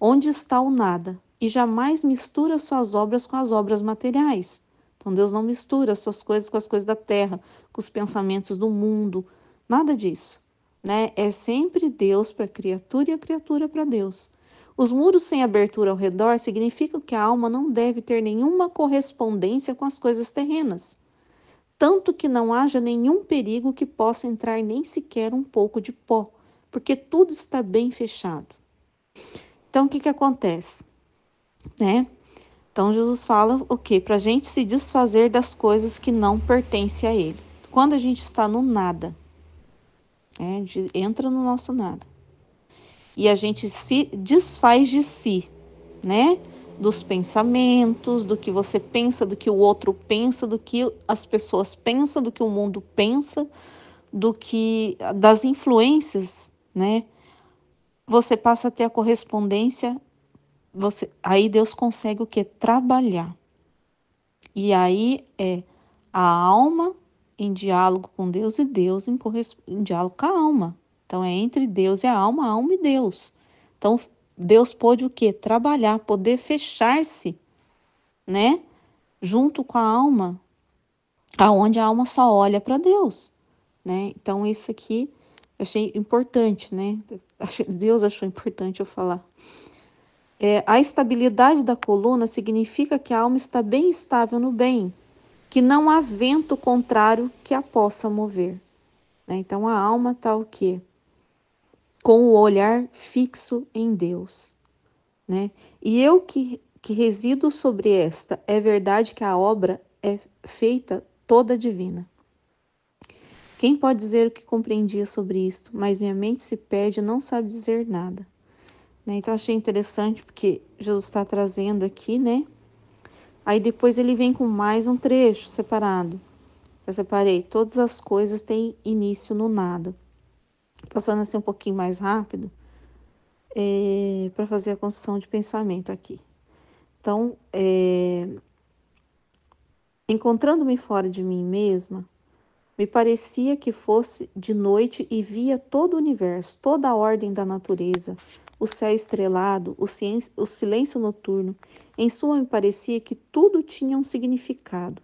onde está o nada, e jamais mistura suas obras com as obras materiais. Então, Deus não mistura suas coisas com as coisas da terra, com os pensamentos do mundo, nada disso. Né? É sempre Deus para a criatura e a criatura para Deus. Os muros sem abertura ao redor significam que a alma não deve ter nenhuma correspondência com as coisas terrenas tanto que não haja nenhum perigo que possa entrar nem sequer um pouco de pó, porque tudo está bem fechado. Então, o que, que acontece? Né? Então, Jesus fala o quê? que? Para a gente se desfazer das coisas que não pertencem a Ele. Quando a gente está no nada, né? a gente entra no nosso nada. E a gente se desfaz de si, né? dos pensamentos, do que você pensa, do que o outro pensa, do que as pessoas pensam, do que o mundo pensa, do que das influências, né? Você passa a ter a correspondência, você aí Deus consegue o que trabalhar. E aí é a alma em diálogo com Deus e Deus em, corres... em diálogo com a alma. Então é entre Deus e a alma, a alma e Deus. Então Deus pôde o quê? Trabalhar, poder fechar-se, né? Junto com a alma, aonde a alma só olha para Deus, né? Então isso aqui eu achei importante, né? Deus achou importante eu falar. É, a estabilidade da coluna significa que a alma está bem estável no bem, que não há vento contrário que a possa mover. Né? Então a alma está o quê? com o olhar fixo em Deus. Né? E eu que, que resido sobre esta, é verdade que a obra é feita toda divina. Quem pode dizer o que compreendia sobre isto? Mas minha mente se perde, não sabe dizer nada. Né? Então achei interessante porque Jesus está trazendo aqui, né? Aí depois ele vem com mais um trecho separado. Eu separei. Todas as coisas têm início no nada passando assim um pouquinho mais rápido, é, para fazer a construção de pensamento aqui. Então, é, encontrando-me fora de mim mesma, me parecia que fosse de noite e via todo o universo, toda a ordem da natureza, o céu estrelado, o, ciência, o silêncio noturno. Em suma, me parecia que tudo tinha um significado.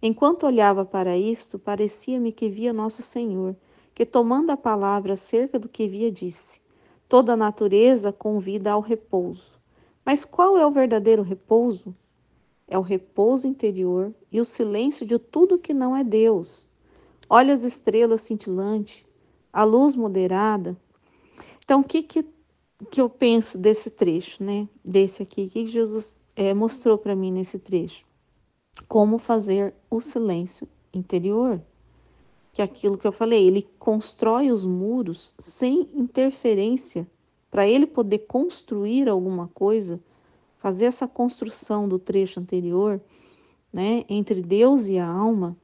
Enquanto olhava para isto, parecia-me que via Nosso Senhor, que, tomando a palavra acerca do que via, disse: Toda a natureza convida ao repouso. Mas qual é o verdadeiro repouso? É o repouso interior e o silêncio de tudo que não é Deus. Olha as estrelas cintilantes, a luz moderada. Então, o que, que, que eu penso desse trecho, né? Desse aqui, o que Jesus é, mostrou para mim nesse trecho? Como fazer o silêncio interior que é aquilo que eu falei, ele constrói os muros sem interferência. Para ele poder construir alguma coisa, fazer essa construção do trecho anterior, né, entre Deus e a alma,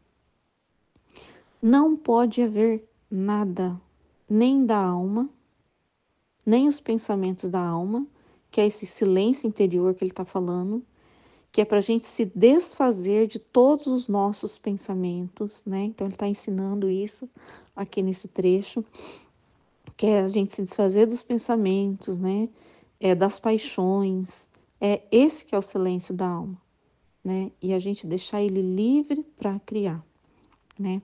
não pode haver nada, nem da alma, nem os pensamentos da alma, que é esse silêncio interior que ele está falando, que é para a gente se desfazer de todos os nossos pensamentos, né? Então ele está ensinando isso aqui nesse trecho, que é a gente se desfazer dos pensamentos, né? É, das paixões, é esse que é o silêncio da alma, né? E a gente deixar ele livre para criar, né?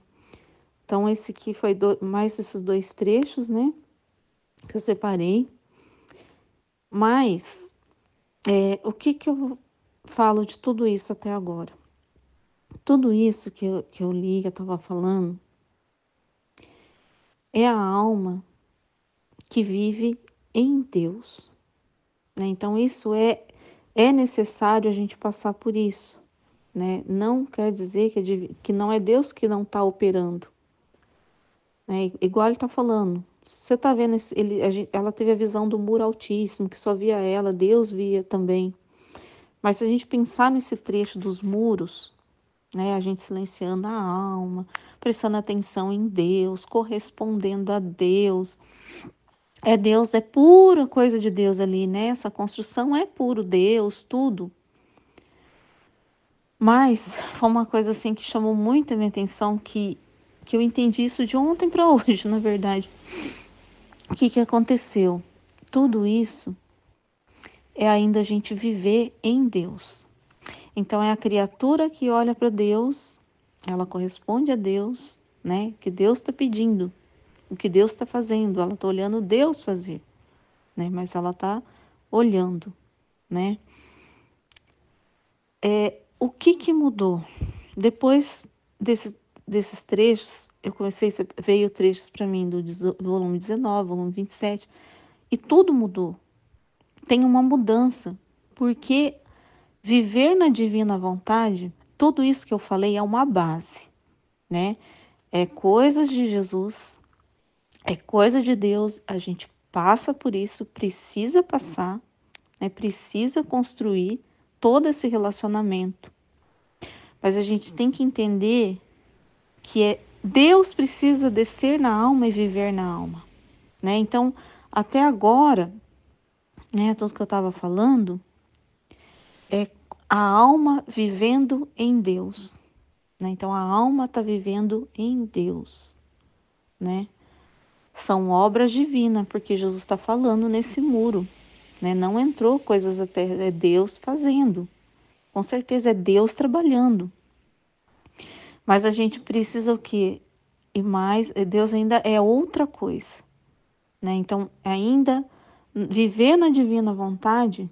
Então esse aqui foi do... mais esses dois trechos, né? Que eu separei. Mas é, o que que eu falo de tudo isso até agora? Tudo isso que eu, que eu li, que eu estava falando, é a alma que vive em Deus. Né? Então, isso é, é necessário a gente passar por isso. Né? Não quer dizer que, é, que não é Deus que não está operando. Né? Igual ele está falando. Você está vendo, ele, gente, ela teve a visão do muro altíssimo, que só via ela, Deus via também. Mas se a gente pensar nesse trecho dos muros, né, a gente silenciando a alma, prestando atenção em Deus, correspondendo a Deus. É Deus, é pura coisa de Deus ali, né? Essa construção é puro Deus, tudo. Mas foi uma coisa assim que chamou muito a minha atenção que que eu entendi isso de ontem para hoje, na verdade. O que que aconteceu? Tudo isso é ainda a gente viver em Deus. Então é a criatura que olha para Deus, ela corresponde a Deus, né? Que Deus está pedindo, o que Deus está fazendo, ela está olhando Deus fazer, né? Mas ela está olhando, né? É, o que que mudou depois desse, desses trechos? Eu comecei veio trechos para mim do volume 19, volume 27 e tudo mudou tem uma mudança, porque viver na divina vontade, tudo isso que eu falei é uma base, né? É coisas de Jesus, é coisa de Deus, a gente passa por isso, precisa passar, né? precisa construir todo esse relacionamento. Mas a gente tem que entender que é Deus precisa descer na alma e viver na alma, né? Então, até agora, né, tudo que eu estava falando, é a alma vivendo em Deus. Né? Então a alma está vivendo em Deus. Né? São obras divinas, porque Jesus está falando nesse muro. Né? Não entrou coisas até é Deus fazendo. Com certeza é Deus trabalhando. Mas a gente precisa o quê? E mais, Deus ainda é outra coisa. Né? Então, ainda viver na divina vontade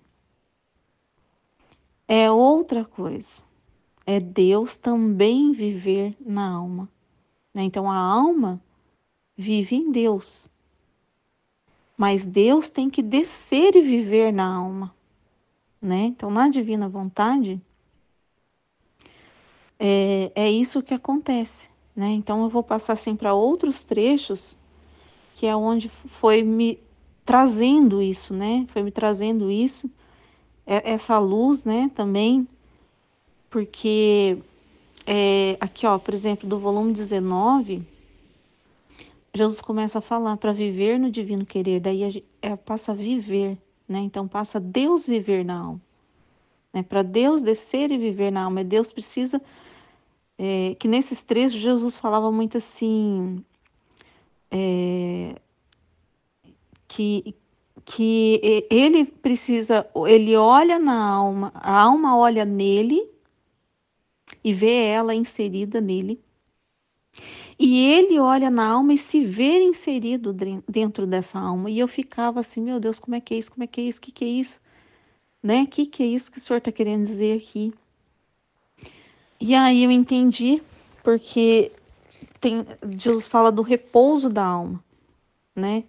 é outra coisa. É Deus também viver na alma. Né? Então a alma vive em Deus. Mas Deus tem que descer e viver na alma. Né? Então, na divina vontade, é, é isso que acontece. Né? Então, eu vou passar assim para outros trechos, que é onde foi me trazendo isso, né? Foi me trazendo isso, é, essa luz, né? Também, porque é, aqui, ó, por exemplo, do volume 19, Jesus começa a falar para viver no divino querer, daí a, gente, é, passa a viver, né? Então passa Deus viver na alma, né? Para Deus descer e viver na alma, é Deus precisa é, que nesses trechos Jesus falava muito assim. É, que que ele precisa, ele olha na alma, a alma olha nele e vê ela inserida nele. E ele olha na alma e se vê inserido dentro dessa alma. E eu ficava assim, meu Deus, como é que é isso? Como é que é isso? O que, que é isso? Né? O que, que é isso que o senhor está querendo dizer aqui? E aí eu entendi, porque tem, Jesus fala do repouso da alma, né?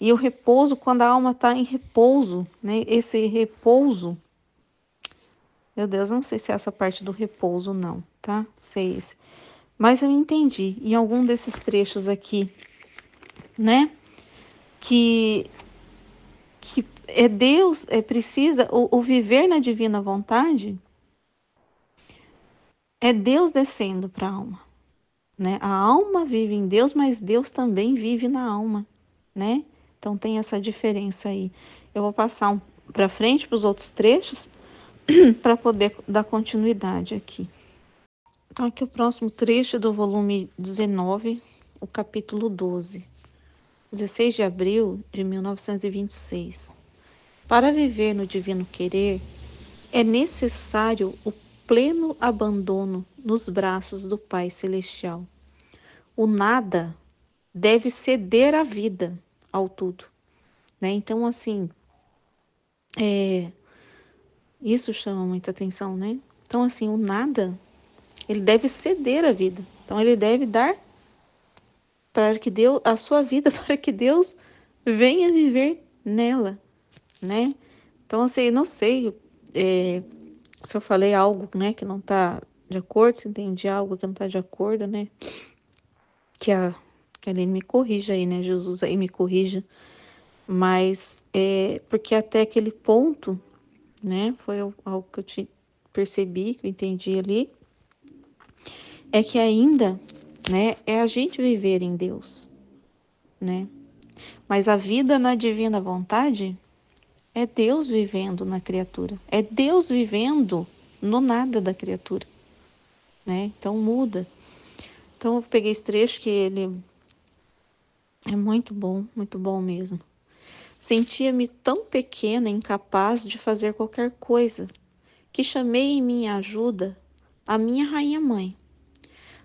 E o repouso, quando a alma está em repouso, né? Esse repouso. Meu Deus, não sei se é essa parte do repouso, não, tá? Sei esse. Mas eu entendi em algum desses trechos aqui, né? Que, que é Deus é precisa o, o viver na divina vontade é Deus descendo para a alma, né? A alma vive em Deus, mas Deus também vive na alma, né? Então tem essa diferença aí. Eu vou passar um para frente para os outros trechos para poder dar continuidade aqui. Então aqui o próximo trecho é do volume 19, o capítulo 12. 16 de abril de 1926. Para viver no divino querer, é necessário o pleno abandono nos braços do Pai Celestial. O nada deve ceder à vida ao tudo, né? Então, assim, é, isso chama muita atenção, né? Então, assim, o nada, ele deve ceder à vida. Então, ele deve dar para que Deus, a sua vida, para que Deus venha viver nela, né? Então, assim, não sei é, se eu falei algo, né, que não está de acordo, se entendi algo que não está de acordo, né? Que a que ele me corrija aí, né? Jesus aí me corrija. Mas é porque até aquele ponto, né? Foi algo que eu te percebi, que eu entendi ali, é que ainda, né? É a gente viver em Deus, né? Mas a vida na divina vontade é Deus vivendo na criatura, é Deus vivendo no nada da criatura, né? Então muda. Então eu peguei esse trecho que ele é muito bom, muito bom mesmo. Sentia-me tão pequena, incapaz de fazer qualquer coisa, que chamei em minha ajuda a minha rainha mãe,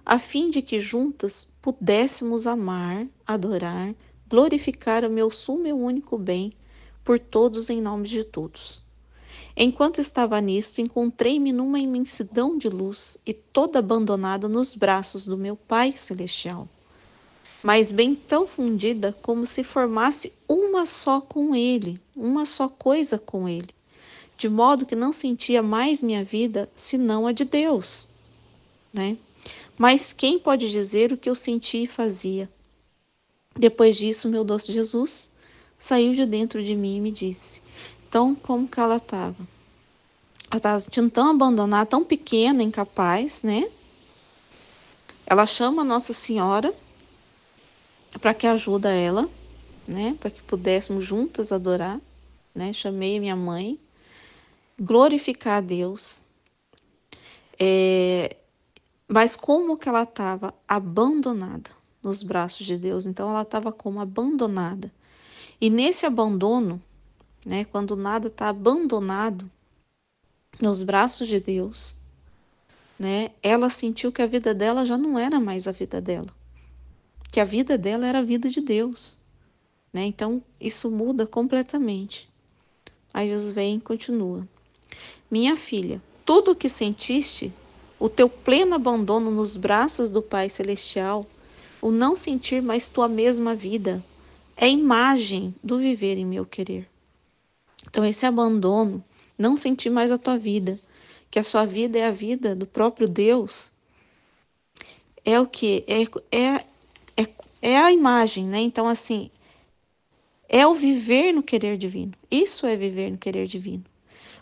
a fim de que juntas pudéssemos amar, adorar, glorificar o meu sumo e único bem por todos em nome de todos. Enquanto estava nisto, encontrei-me numa imensidão de luz e toda abandonada nos braços do meu Pai celestial mas bem tão fundida como se formasse uma só com ele, uma só coisa com ele, de modo que não sentia mais minha vida senão a de Deus, né? Mas quem pode dizer o que eu sentia e fazia? Depois disso, meu doce Jesus saiu de dentro de mim e me disse: Então, como que ela estava? Ela estava se sentindo tão abandonada, tão pequena, incapaz, né? Ela chama Nossa Senhora para que ajuda ela, né? Para que pudéssemos juntas adorar, né? Chamei minha mãe, glorificar a Deus. É, mas como que ela estava abandonada nos braços de Deus? Então ela estava como abandonada. E nesse abandono, né? Quando nada está abandonado nos braços de Deus, né? Ela sentiu que a vida dela já não era mais a vida dela que a vida dela era a vida de Deus. Né? Então, isso muda completamente. Aí Jesus vem e continua: Minha filha, tudo o que sentiste, o teu pleno abandono nos braços do Pai Celestial, o não sentir mais tua mesma vida, é imagem do viver em meu querer. Então, esse abandono, não sentir mais a tua vida, que a sua vida é a vida do próprio Deus, é o que? É, é é a imagem, né? Então, assim, é o viver no querer divino. Isso é viver no querer divino.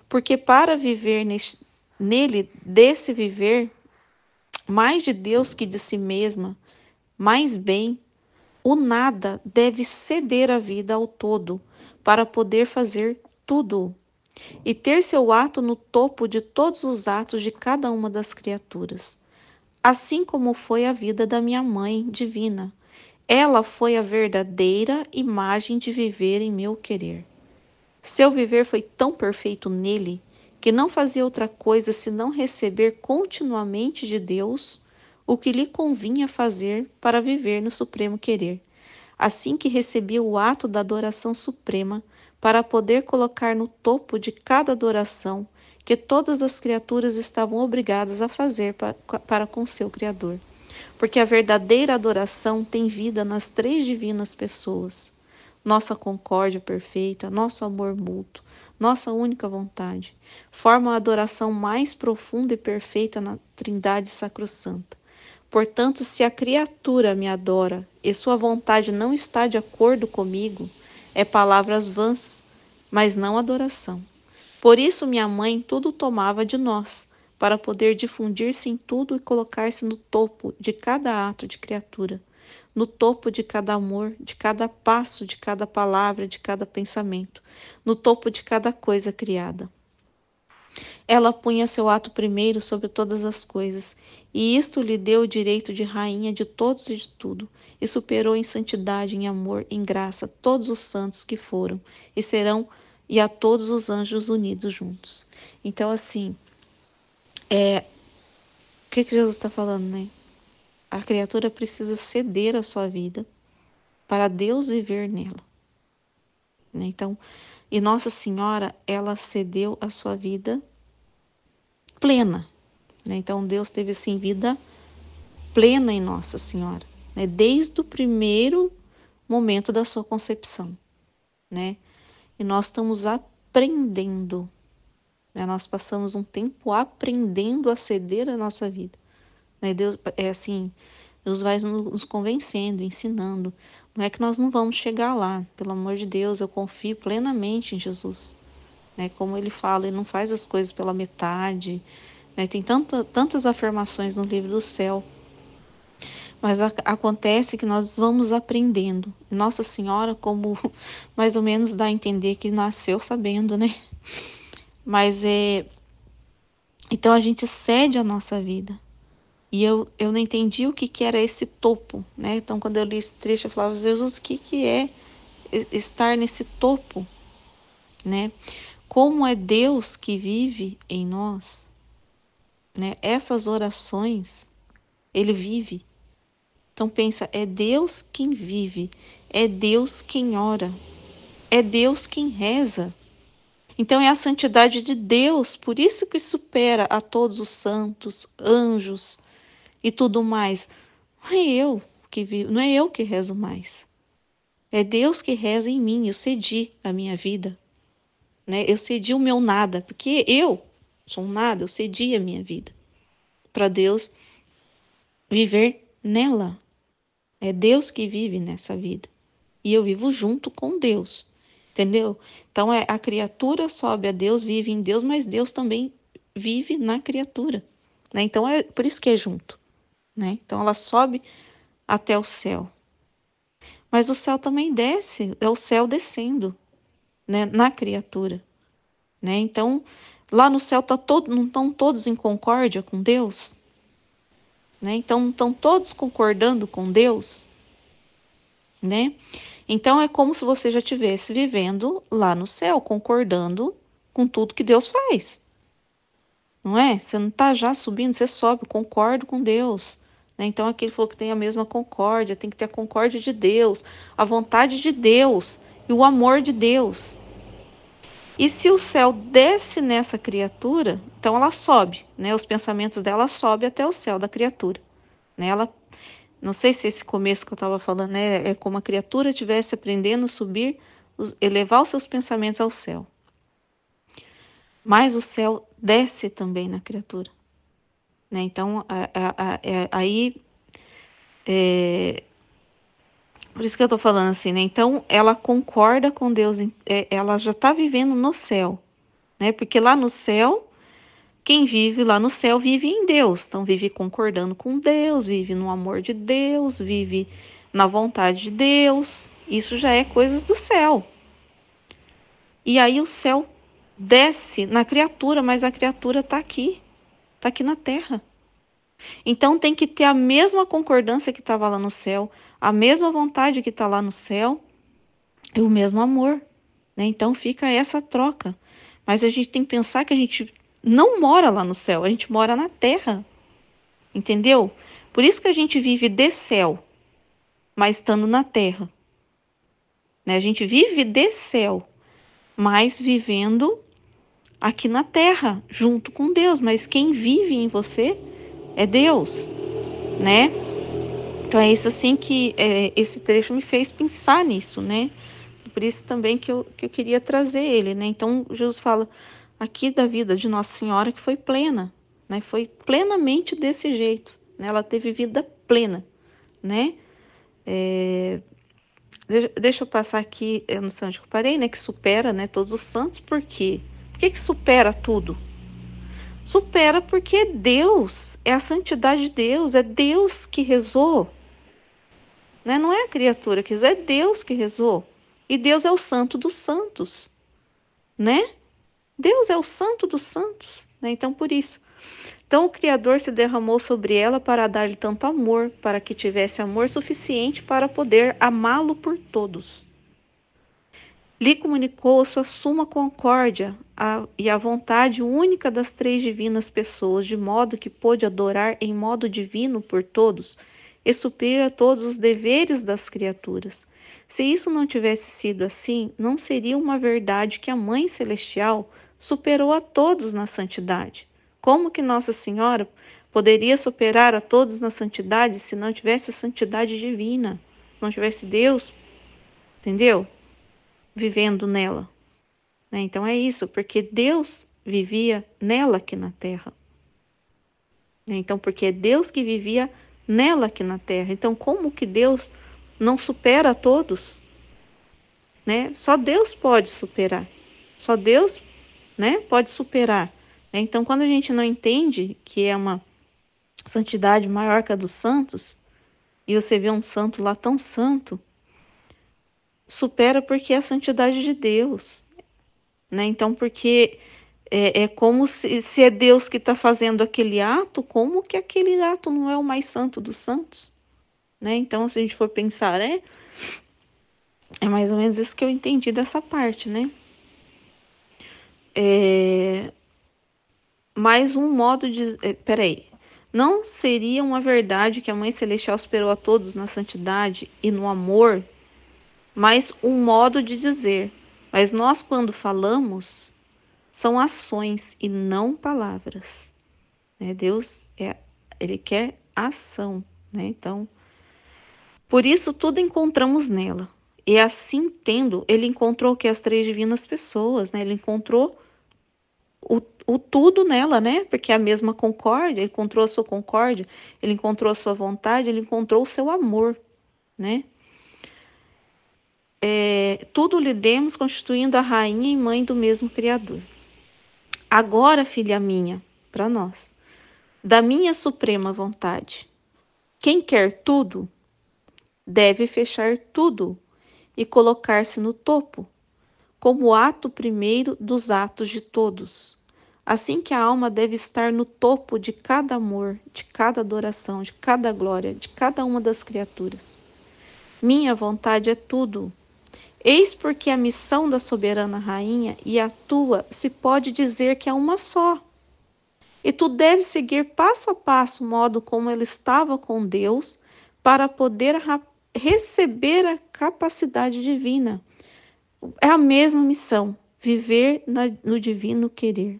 Porque para viver neste, nele, desse viver, mais de Deus que de si mesma, mais bem, o nada deve ceder a vida ao todo para poder fazer tudo e ter seu ato no topo de todos os atos de cada uma das criaturas, assim como foi a vida da minha mãe divina, ela foi a verdadeira imagem de viver em meu querer. Seu viver foi tão perfeito nele que não fazia outra coisa senão receber continuamente de Deus o que lhe convinha fazer para viver no supremo querer. Assim que recebia o ato da adoração suprema, para poder colocar no topo de cada adoração que todas as criaturas estavam obrigadas a fazer para com seu Criador. Porque a verdadeira adoração tem vida nas três divinas pessoas. Nossa concórdia perfeita, nosso amor mútuo, nossa única vontade, forma a adoração mais profunda e perfeita na Trindade Sacrosanta. Portanto, se a criatura me adora e sua vontade não está de acordo comigo, é palavras vãs, mas não adoração. Por isso minha mãe tudo tomava de nós, para poder difundir-se em tudo e colocar-se no topo de cada ato de criatura, no topo de cada amor, de cada passo, de cada palavra, de cada pensamento, no topo de cada coisa criada. Ela punha seu ato primeiro sobre todas as coisas, e isto lhe deu o direito de rainha de todos e de tudo, e superou em santidade, em amor, em graça, todos os santos que foram e serão, e a todos os anjos unidos juntos. Então, assim, é, o que, é que Jesus está falando, né? A criatura precisa ceder a sua vida para Deus viver nela. Né? Então, e Nossa Senhora, ela cedeu a sua vida plena. Né? Então, Deus teve assim vida plena em Nossa Senhora, né? desde o primeiro momento da sua concepção. Né? E nós estamos aprendendo né? Nós passamos um tempo aprendendo a ceder a nossa vida. Né? Deus é assim, Deus vai nos convencendo, ensinando. Não é que nós não vamos chegar lá. Pelo amor de Deus, eu confio plenamente em Jesus. Né? Como ele fala, ele não faz as coisas pela metade. Né? Tem tanta, tantas afirmações no livro do céu. Mas a, acontece que nós vamos aprendendo. Nossa Senhora, como mais ou menos dá a entender que nasceu sabendo, né? Mas é. Então a gente cede a nossa vida. E eu, eu não entendi o que, que era esse topo, né? Então quando eu li esse trecho, eu falava, Jesus, o que, que é estar nesse topo, né? Como é Deus que vive em nós, né? Essas orações, ele vive. Então pensa, é Deus quem vive, é Deus quem ora, é Deus quem reza. Então é a santidade de Deus, por isso que supera a todos os santos, anjos e tudo mais. Não é eu que vivo, não é eu que rezo mais. É Deus que reza em mim, eu cedi a minha vida. Né? Eu cedi o meu nada, porque eu sou nada, eu cedi a minha vida para Deus viver nela. É Deus que vive nessa vida. E eu vivo junto com Deus. Entendeu? Então é a criatura sobe a Deus, vive em Deus, mas Deus também vive na criatura. Né? Então é por isso que é junto. Né? Então ela sobe até o céu. Mas o céu também desce, é o céu descendo né? na criatura. Né? Então, lá no céu tá todo, não estão todos em concórdia com Deus? Né? Então, não estão todos concordando com Deus? Né? Então é como se você já estivesse vivendo lá no céu, concordando com tudo que Deus faz. Não é? Você não está já subindo, você sobe, concordo com Deus. Né? Então aqui ele falou que tem a mesma concórdia, tem que ter a concórdia de Deus, a vontade de Deus e o amor de Deus. E se o céu desce nessa criatura, então ela sobe, né? Os pensamentos dela sobem até o céu da criatura. Né? Ela não sei se esse começo que eu estava falando né, é como a criatura estivesse aprendendo a subir, elevar os seus pensamentos ao céu. Mas o céu desce também na criatura. Né? Então, a, a, a, é, aí. É... Por isso que eu estou falando assim, né? Então, ela concorda com Deus, é, ela já está vivendo no céu, né? Porque lá no céu quem vive lá no céu vive em Deus, então vive concordando com Deus, vive no amor de Deus, vive na vontade de Deus. Isso já é coisas do céu. E aí o céu desce na criatura, mas a criatura está aqui, está aqui na terra. Então tem que ter a mesma concordância que estava lá no céu, a mesma vontade que está lá no céu e o mesmo amor. Né? Então fica essa troca. Mas a gente tem que pensar que a gente não mora lá no céu, a gente mora na terra. Entendeu? Por isso que a gente vive de céu, mas estando na terra. Né? A gente vive de céu, mas vivendo aqui na terra, junto com Deus, mas quem vive em você é Deus, né? Então é isso assim que é, esse trecho me fez pensar nisso, né? Por isso também que eu, que eu queria trazer ele, né? Então Jesus fala, aqui da vida de Nossa Senhora que foi plena, né? Foi plenamente desse jeito, né? Ela teve vida plena, né? É... Deixa eu passar aqui, eu não sei onde eu parei, né? Que supera, né? Todos os santos, por quê? Por que, que supera tudo? Supera porque é Deus, é a santidade de Deus, é Deus que rezou. Né? Não é a criatura que rezou, é Deus que rezou. E Deus é o santo dos santos, né? Deus é o santo dos santos, né? Então, por isso. Então, o Criador se derramou sobre ela para dar-lhe tanto amor, para que tivesse amor suficiente para poder amá-lo por todos. Lhe comunicou a sua suma concórdia a, e a vontade única das três divinas pessoas, de modo que pôde adorar em modo divino por todos e suprir a todos os deveres das criaturas. Se isso não tivesse sido assim, não seria uma verdade que a Mãe Celestial superou a todos na santidade. Como que Nossa Senhora poderia superar a todos na santidade se não tivesse a santidade divina, se não tivesse Deus, entendeu? Vivendo nela. Né? Então é isso, porque Deus vivia nela aqui na terra. Né? Então, porque é Deus que vivia nela aqui na terra. Então, como que Deus não supera a todos? Né? Só Deus pode superar. Só Deus né? Pode superar. Né? Então, quando a gente não entende que é uma santidade maior que a dos santos, e você vê um santo lá tão santo, supera porque é a santidade de Deus. Né? Então, porque é, é como se, se é Deus que está fazendo aquele ato, como que aquele ato não é o mais santo dos santos? Né? Então, se a gente for pensar, é, é mais ou menos isso que eu entendi dessa parte, né? É... Mais um modo de. É, peraí. Não seria uma verdade que a Mãe Celestial superou a todos na santidade e no amor, mas um modo de dizer. Mas nós, quando falamos, são ações e não palavras. Né? Deus é, ele quer ação, né? Então, por isso tudo encontramos nela. E assim tendo, ele encontrou que as três divinas pessoas, né? Ele encontrou o, o tudo nela, né? Porque é a mesma concórdia, ele encontrou a sua concórdia, ele encontrou a sua vontade, ele encontrou o seu amor, né? É, tudo lhe demos, constituindo a rainha e mãe do mesmo Criador. Agora, filha minha, para nós, da minha suprema vontade, quem quer tudo, deve fechar tudo e colocar-se no topo, como ato primeiro dos atos de todos. Assim que a alma deve estar no topo de cada amor, de cada adoração, de cada glória, de cada uma das criaturas. Minha vontade é tudo. Eis porque a missão da soberana rainha e a tua se pode dizer que é uma só. E tu deves seguir passo a passo o modo como ela estava com Deus para poder receber a capacidade divina é a mesma missão, viver na, no divino querer.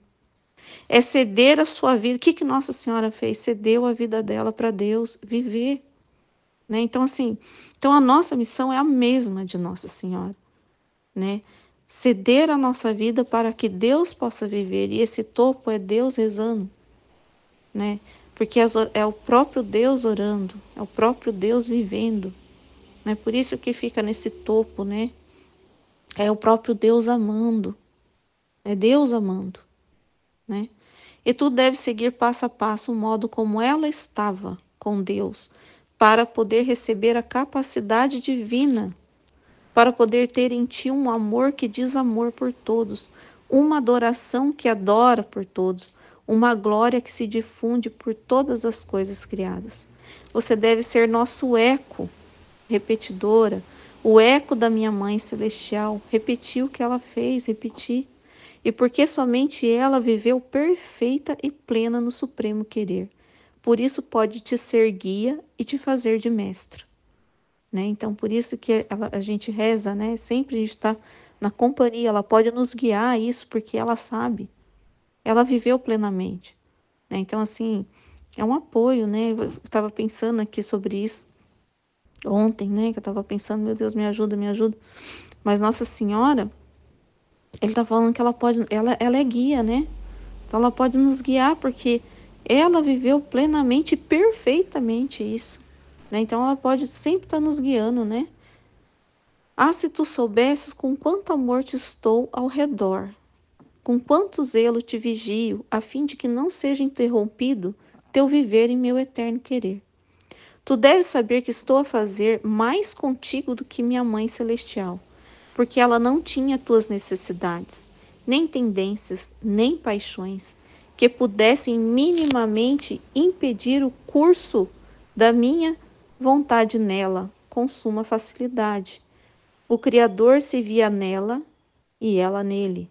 É ceder a sua vida. O que, que Nossa Senhora fez? Cedeu a vida dela para Deus viver. Né? Então, assim, então a nossa missão é a mesma de Nossa Senhora. Né? Ceder a nossa vida para que Deus possa viver. E esse topo é Deus rezando. Né? Porque é o próprio Deus orando, é o próprio Deus vivendo. Né? Por isso que fica nesse topo, né? É o próprio Deus amando. É Deus amando, né? E tudo deve seguir passo a passo o modo como ela estava com Deus, para poder receber a capacidade divina, para poder ter em ti um amor que diz amor por todos, uma adoração que adora por todos, uma glória que se difunde por todas as coisas criadas. Você deve ser nosso eco, repetidora, o eco da minha mãe celestial repetiu o que ela fez, repeti, e porque somente ela viveu perfeita e plena no supremo querer. Por isso pode te ser guia e te fazer de mestre. Né? Então, por isso que ela, a gente reza, né? Sempre a gente está na companhia, ela pode nos guiar a isso, porque ela sabe. Ela viveu plenamente. Né? Então, assim, é um apoio, né? Eu estava pensando aqui sobre isso ontem, né? Que eu estava pensando, meu Deus, me ajuda, me ajuda. Mas Nossa Senhora, ele está falando que ela pode, ela, ela é guia, né? Então ela pode nos guiar porque ela viveu plenamente, perfeitamente isso. Né? Então ela pode sempre estar tá nos guiando, né? Ah, se tu soubesses com quanto amor te estou ao redor, com quanto zelo te vigio, a fim de que não seja interrompido teu viver em meu eterno querer. Tu deves saber que estou a fazer mais contigo do que minha mãe celestial, porque ela não tinha tuas necessidades, nem tendências, nem paixões que pudessem minimamente impedir o curso da minha vontade nela com suma facilidade. O Criador se via nela e ela nele.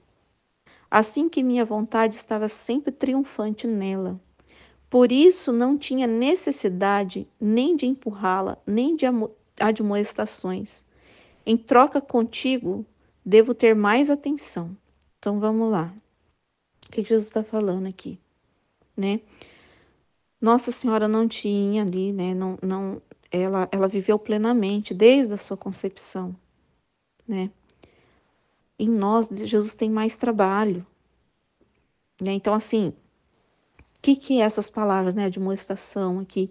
Assim que minha vontade estava sempre triunfante nela. Por isso não tinha necessidade nem de empurrá-la, nem de admoestações. Em troca contigo, devo ter mais atenção. Então vamos lá. O que Jesus está falando aqui, né? Nossa Senhora não tinha ali, né? Não, não, ela, ela viveu plenamente desde a sua concepção, né? Em nós, Jesus tem mais trabalho, né? Então assim, que, que é essas palavras né, de moestação aqui?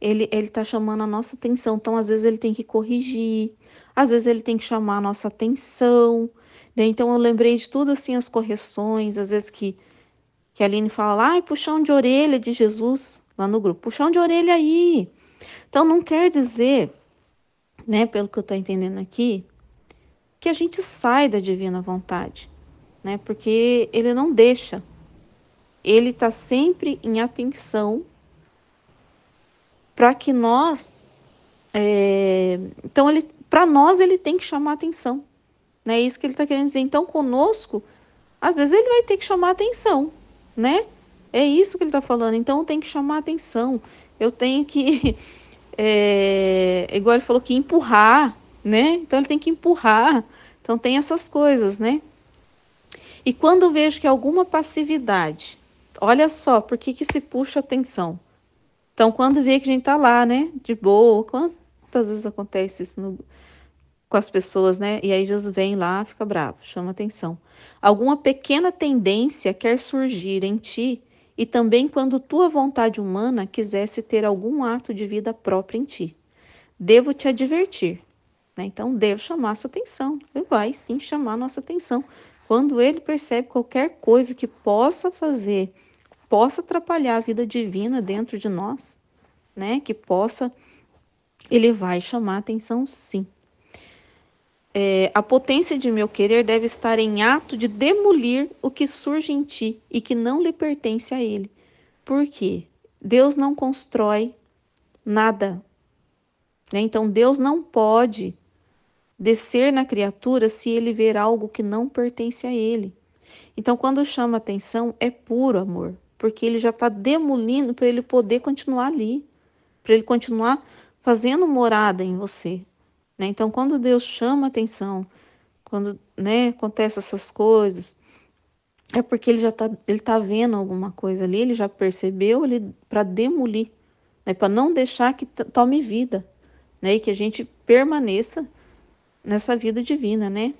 Ele está chamando a nossa atenção, então às vezes ele tem que corrigir, às vezes ele tem que chamar a nossa atenção. Né? Então eu lembrei de tudo assim, as correções, às vezes que, que a Aline fala, ai, puxão de orelha de Jesus, lá no grupo, puxão de orelha aí. Então não quer dizer, né, pelo que eu estou entendendo aqui, que a gente sai da divina vontade, né? Porque ele não deixa ele está sempre em atenção para que nós. É, então, ele para nós ele tem que chamar atenção. Né? É isso que ele está querendo dizer. Então, conosco, às vezes ele vai ter que chamar atenção, né? É isso que ele está falando. Então, tem que chamar atenção. Eu tenho que, é, igual ele falou que empurrar, né? Então ele tem que empurrar. Então tem essas coisas, né? E quando vejo que alguma passividade Olha só, por que, que se puxa atenção? Então, quando vê que a gente tá lá, né, de boa, quantas vezes acontece isso no, com as pessoas, né? E aí Jesus vem lá, fica bravo, chama atenção. Alguma pequena tendência quer surgir em ti e também quando tua vontade humana quisesse ter algum ato de vida própria em ti. Devo te advertir. Né? Então, devo chamar sua atenção. Ele vai sim chamar nossa atenção. Quando ele percebe qualquer coisa que possa fazer possa atrapalhar a vida divina dentro de nós, né? Que possa, ele vai chamar atenção sim. É, a potência de meu querer deve estar em ato de demolir o que surge em ti e que não lhe pertence a ele. Por quê? Deus não constrói nada. Né? Então, Deus não pode descer na criatura se ele ver algo que não pertence a ele. Então, quando chama atenção, é puro amor porque ele já está demolindo para ele poder continuar ali, para ele continuar fazendo morada em você. Né? Então, quando Deus chama atenção, quando né, acontece essas coisas, é porque ele já está ele tá vendo alguma coisa ali, ele já percebeu ele para demolir, né, para não deixar que tome vida, né, e que a gente permaneça nessa vida divina, né?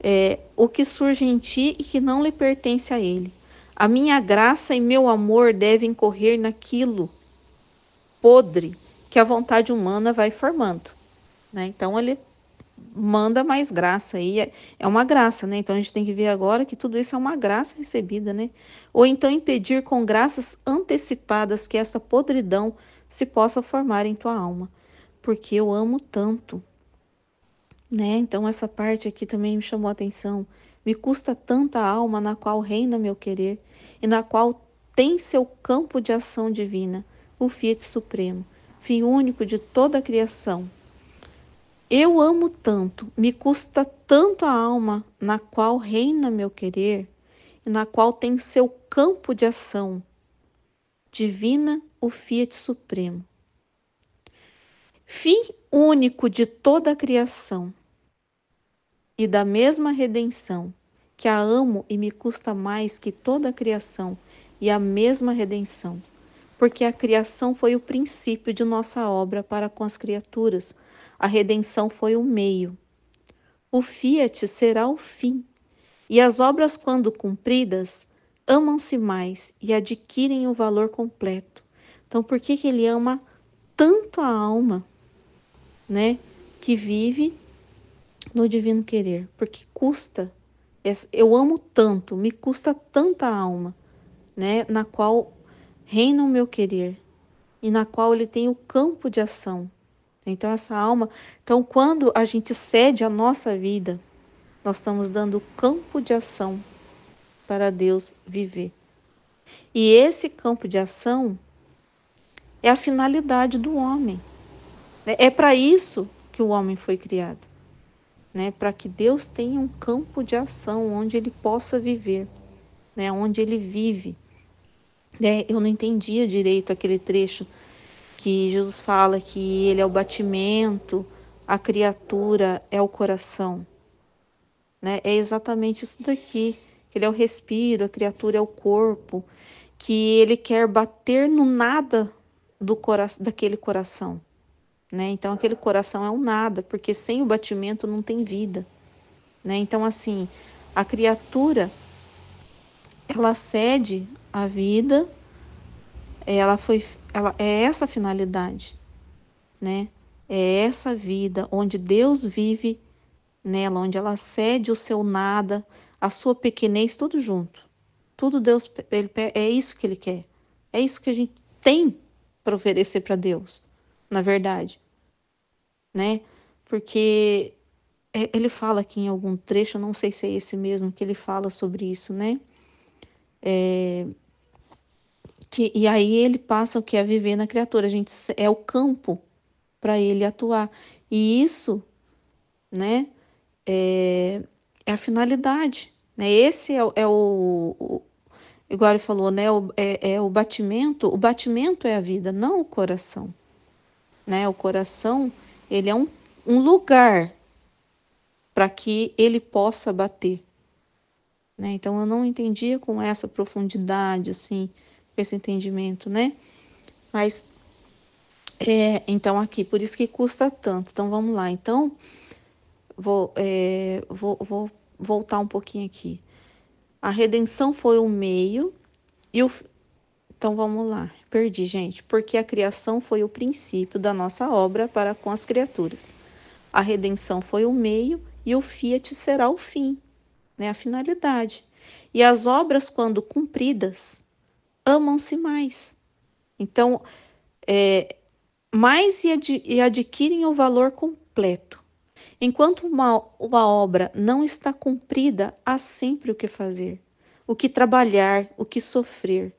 É, o que surge em ti e que não lhe pertence a ele. A minha graça e meu amor devem correr naquilo podre que a vontade humana vai formando. Né? Então ele manda mais graça aí. É, é uma graça, né? Então a gente tem que ver agora que tudo isso é uma graça recebida, né? Ou então impedir com graças antecipadas que esta podridão se possa formar em tua alma. Porque eu amo tanto. Né? Então essa parte aqui também me chamou a atenção. Me custa tanta alma na qual reina meu querer e na qual tem seu campo de ação divina, o Fiat Supremo, fim único de toda a criação. Eu amo tanto, me custa tanto a alma na qual reina meu querer e na qual tem seu campo de ação divina, o Fiat Supremo. Fim único de toda a criação e da mesma redenção, que a amo e me custa mais que toda a criação e a mesma redenção, porque a criação foi o princípio de nossa obra para com as criaturas, a redenção foi o meio. O fiat será o fim, e as obras, quando cumpridas, amam-se mais e adquirem o valor completo. Então, por que, que ele ama tanto a alma, né, que vive no divino querer? Porque custa eu amo tanto, me custa tanta alma, né, na qual reina o meu querer e na qual ele tem o campo de ação. Então essa alma, então quando a gente cede a nossa vida, nós estamos dando campo de ação para Deus viver. E esse campo de ação é a finalidade do homem. É, é para isso que o homem foi criado né, para que Deus tenha um campo de ação onde ele possa viver, né, onde ele vive. É, eu não entendia direito aquele trecho que Jesus fala que ele é o batimento, a criatura é o coração. Né? É exatamente isso daqui, que ele é o respiro, a criatura é o corpo, que ele quer bater no nada do cora daquele coração. Né? Então aquele coração é um nada, porque sem o batimento não tem vida, né? Então assim, a criatura ela cede à vida, ela foi, ela é essa finalidade, né? É essa vida onde Deus vive nela, onde ela cede o seu nada, a sua pequenez, tudo junto. Tudo Deus ele, é isso que ele quer. É isso que a gente tem para oferecer para Deus na verdade, né? Porque é, ele fala aqui em algum trecho, não sei se é esse mesmo que ele fala sobre isso, né? É, que, e aí ele passa o que é viver na criatura, a gente é o campo para ele atuar. E isso, né, é, é a finalidade, né? Esse é, é o, o igual ele falou, né? O, é, é o batimento, o batimento é a vida, não o coração né? O coração, ele é um, um lugar para que ele possa bater. Né? Então eu não entendia com essa profundidade, assim, esse entendimento, né? Mas é, então aqui, por isso que custa tanto. Então vamos lá. Então vou, é, vou, vou voltar um pouquinho aqui. A redenção foi o meio e o, então vamos lá. Perdi, gente, porque a criação foi o princípio da nossa obra para com as criaturas. A redenção foi o meio e o fiat será o fim, né, a finalidade. E as obras, quando cumpridas, amam-se mais. Então, é, mais e, ad, e adquirem o valor completo. Enquanto uma, uma obra não está cumprida, há sempre o que fazer, o que trabalhar, o que sofrer.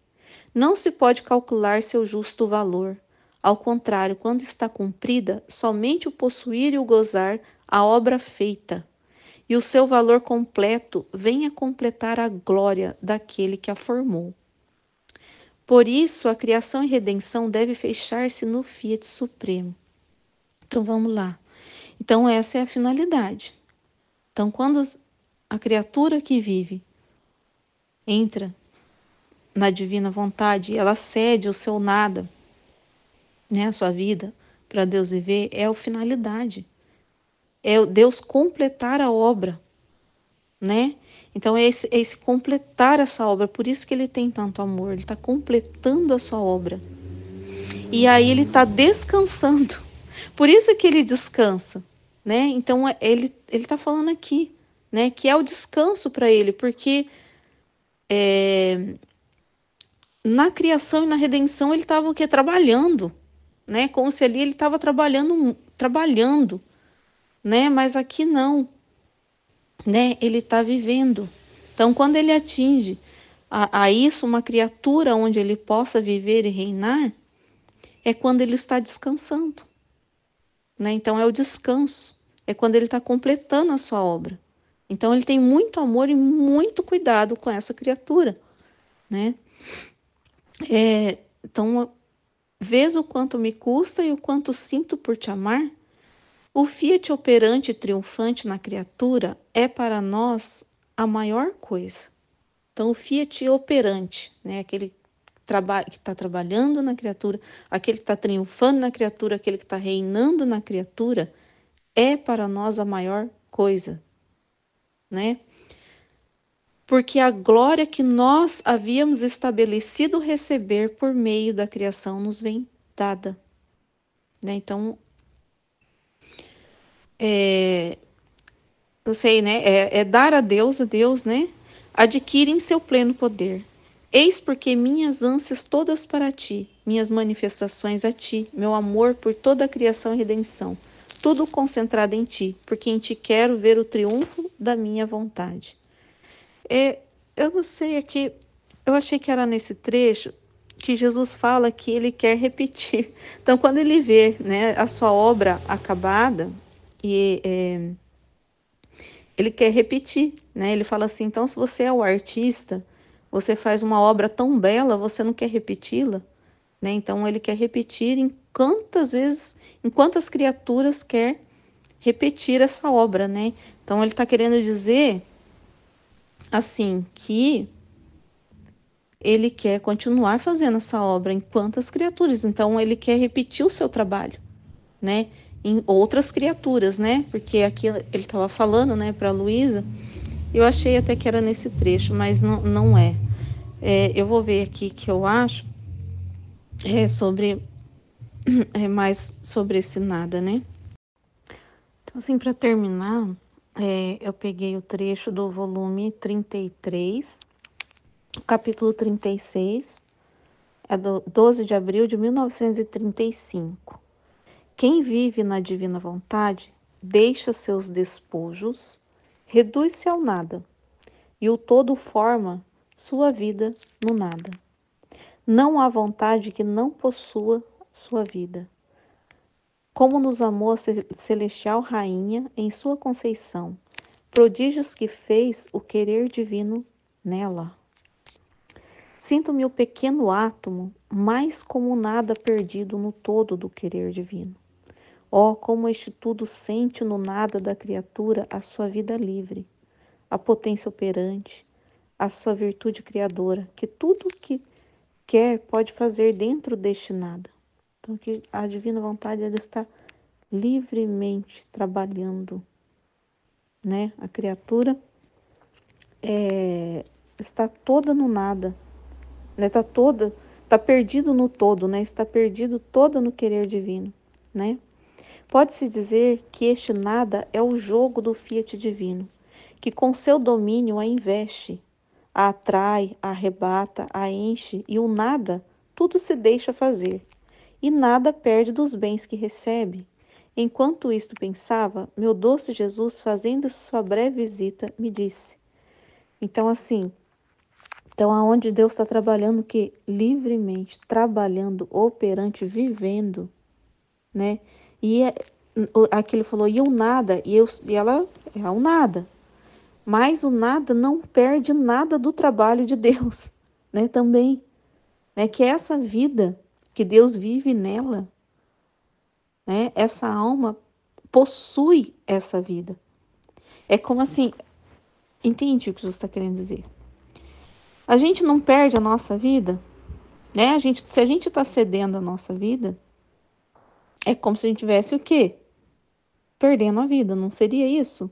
Não se pode calcular seu justo valor. Ao contrário, quando está cumprida, somente o possuir e o gozar a obra feita, e o seu valor completo vem a completar a glória daquele que a formou. Por isso, a criação e redenção deve fechar-se no Fiat Supremo. Então vamos lá. Então essa é a finalidade. Então quando a criatura que vive entra na divina vontade, ela cede o seu nada, né, a sua vida para Deus viver é a finalidade. É Deus completar a obra, né? Então é esse, é esse completar essa obra, por isso que ele tem tanto amor, ele está completando a sua obra. E aí ele está descansando, por isso que ele descansa, né? Então é, ele ele está falando aqui, né? Que é o descanso para ele, porque é, na criação e na redenção ele estava o que Trabalhando, né? Como se ali ele estava trabalhando, trabalhando, né? Mas aqui não, né? Ele está vivendo. Então, quando ele atinge a, a isso uma criatura onde ele possa viver e reinar, é quando ele está descansando, né? Então é o descanso, é quando ele está completando a sua obra. Então ele tem muito amor e muito cuidado com essa criatura, né? É, então, vês o quanto me custa e o quanto sinto por te amar? O Fiat operante triunfante na criatura é para nós a maior coisa. Então, o Fiat operante, né, aquele que está trabalhando na criatura, aquele que está triunfando na criatura, aquele que está reinando na criatura, é para nós a maior coisa, né? porque a glória que nós havíamos estabelecido receber por meio da criação nos vem dada. Né? Então, é, não sei, né? É, é dar a Deus, a Deus, né? Adquirem seu pleno poder. Eis porque minhas ânsias todas para ti, minhas manifestações a ti, meu amor por toda a criação e redenção, tudo concentrado em ti, porque em ti quero ver o triunfo da minha vontade. É, eu não sei, é que eu achei que era nesse trecho que Jesus fala que ele quer repetir. Então, quando ele vê né, a sua obra acabada, e é, ele quer repetir, né? Ele fala assim: então, se você é o artista, você faz uma obra tão bela, você não quer repeti-la, né? Então, ele quer repetir em quantas vezes, em quantas criaturas quer repetir essa obra, né? Então, ele está querendo dizer assim que ele quer continuar fazendo essa obra enquanto as criaturas, então ele quer repetir o seu trabalho, né? Em outras criaturas, né? Porque aqui ele estava falando, né, para Luísa, eu achei até que era nesse trecho, mas não, não é. é. Eu vou ver aqui que eu acho é sobre é mais sobre esse nada, né? Então assim, para terminar, é, eu peguei o trecho do volume 33, capítulo 36, é do 12 de abril de 1935. Quem vive na divina vontade deixa seus despojos, reduz-se ao nada, e o todo forma sua vida no nada. Não há vontade que não possua sua vida como nos amou a celestial rainha em sua conceição, prodígios que fez o querer divino nela. Sinto-me o pequeno átomo mais como nada perdido no todo do querer divino. Oh, como este tudo sente no nada da criatura a sua vida livre, a potência operante, a sua virtude criadora, que tudo que quer pode fazer dentro deste nada. Que a divina vontade ela está livremente trabalhando, né? A criatura é, está toda no nada, né? Está toda, está perdido no todo, né? Está perdido toda no querer divino, né? Pode-se dizer que este nada é o jogo do fiat divino, que com seu domínio a investe, a atrai, a arrebata, a enche e o nada tudo se deixa fazer e nada perde dos bens que recebe. Enquanto isto pensava, meu doce Jesus, fazendo sua breve visita, me disse. Então, assim, então aonde Deus está trabalhando que livremente, trabalhando, operante, vivendo, né? E é, aqui ele falou, e o nada, e, eu, e ela é o nada. Mas o nada não perde nada do trabalho de Deus, né? Também, né? Que é essa vida que Deus vive nela. Né? Essa alma possui essa vida. É como assim, entende o que Jesus está querendo dizer? A gente não perde a nossa vida, né? A gente, se a gente está cedendo a nossa vida, é como se a gente tivesse o quê? Perdendo a vida, não seria isso?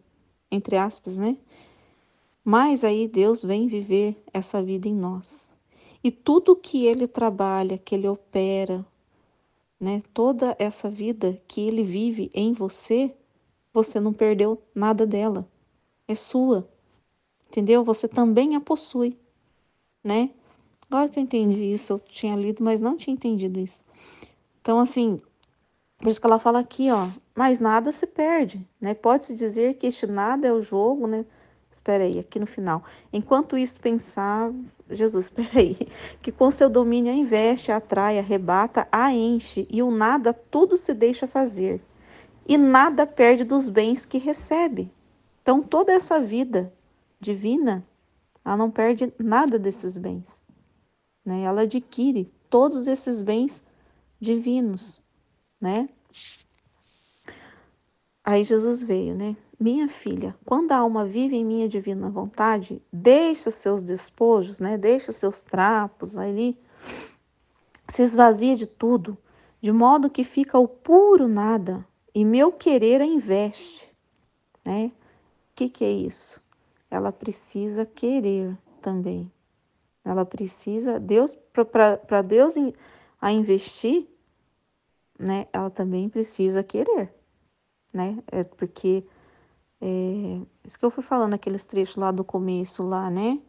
Entre aspas, né? Mas aí Deus vem viver essa vida em nós. E tudo que ele trabalha, que ele opera, né, toda essa vida que ele vive em você, você não perdeu nada dela. É sua. Entendeu? Você também a possui, né? Agora que eu entendi isso, eu tinha lido, mas não tinha entendido isso. Então, assim, por isso que ela fala aqui, ó, mas nada se perde, né? Pode-se dizer que este nada é o jogo, né? espera aí aqui no final. Enquanto isso pensava, Jesus, espera aí que com seu domínio a investe, a atrai, arrebata, a enche, e o nada tudo se deixa fazer. E nada perde dos bens que recebe. Então toda essa vida divina, ela não perde nada desses bens. Né? Ela adquire todos esses bens divinos, né? Aí Jesus veio, né? Minha filha, quando a alma vive em minha divina vontade, deixa os seus despojos, né? deixa os seus trapos ali, se esvazia de tudo, de modo que fica o puro nada, e meu querer a investe. Né? que, que é isso? Ela precisa querer também. Ela precisa, Deus, para Deus a investir, né? Ela também precisa querer, né? É porque é, isso que eu fui falando, aqueles trechos lá do começo, lá, né?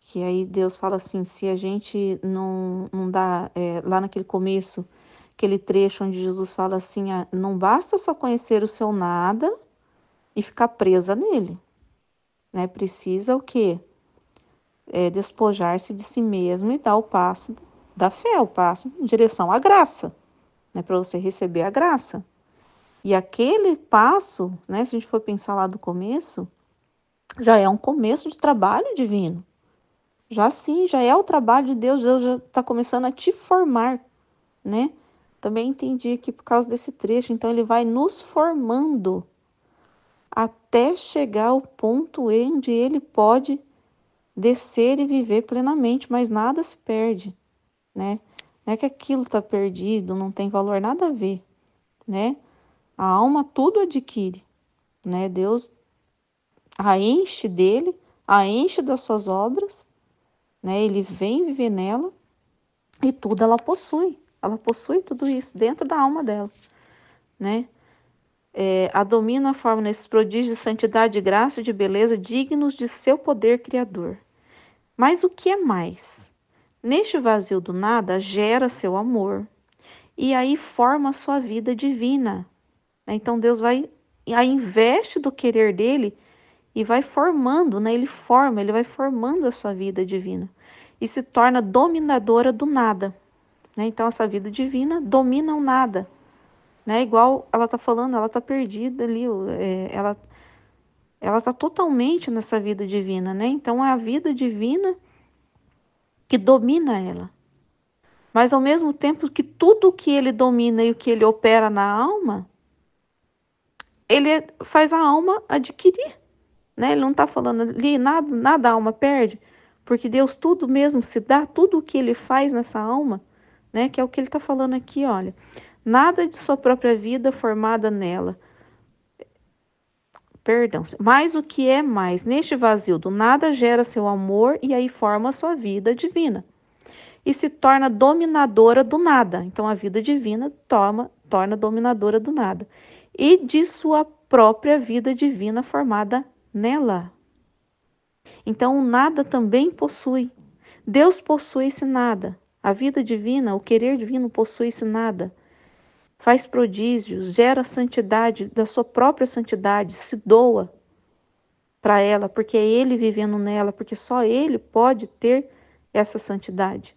Que aí Deus fala assim: se a gente não, não dá, é, lá naquele começo, aquele trecho onde Jesus fala assim: ah, não basta só conhecer o seu nada e ficar presa nele, né? Precisa o quê? É, Despojar-se de si mesmo e dar o passo da fé, o passo em direção à graça, né? Para você receber a graça. E aquele passo, né, se a gente for pensar lá do começo, já é um começo de trabalho divino. Já sim, já é o trabalho de Deus, Deus já está começando a te formar, né? Também entendi aqui por causa desse trecho, então ele vai nos formando até chegar ao ponto onde ele pode descer e viver plenamente, mas nada se perde, né? Não é que aquilo está perdido, não tem valor, nada a ver, né? A alma tudo adquire, né? Deus a enche dele, a enche das suas obras, né? Ele vem viver nela e tudo ela possui. Ela possui tudo isso dentro da alma dela, né? É, a domina forma nesses prodígios de santidade, de graça e de beleza dignos de seu poder criador. Mas o que é mais? Neste vazio do nada, gera seu amor e aí forma sua vida divina, né? Então Deus vai a investe do querer dele e vai formando, né? Ele forma, ele vai formando a sua vida divina e se torna dominadora do nada. Né? Então essa vida divina domina o nada, né? Igual ela está falando, ela está perdida ali, é, ela ela está totalmente nessa vida divina, né? Então é a vida divina que domina ela. Mas ao mesmo tempo que tudo o que ele domina e o que ele opera na alma ele faz a alma adquirir, né? Ele não está falando ali, nada, nada a alma perde, porque Deus tudo mesmo se dá, tudo o que ele faz nessa alma, né? Que é o que ele está falando aqui, olha. Nada de sua própria vida formada nela. Perdão, mas o que é mais? Neste vazio do nada gera seu amor e aí forma sua vida divina. E se torna dominadora do nada. Então a vida divina toma, torna dominadora do nada e de sua própria vida divina formada nela. Então, o nada também possui. Deus possui esse nada. A vida divina, o querer divino possui esse nada. Faz prodígios, gera santidade da sua própria santidade, se doa para ela, porque é Ele vivendo nela, porque só Ele pode ter essa santidade.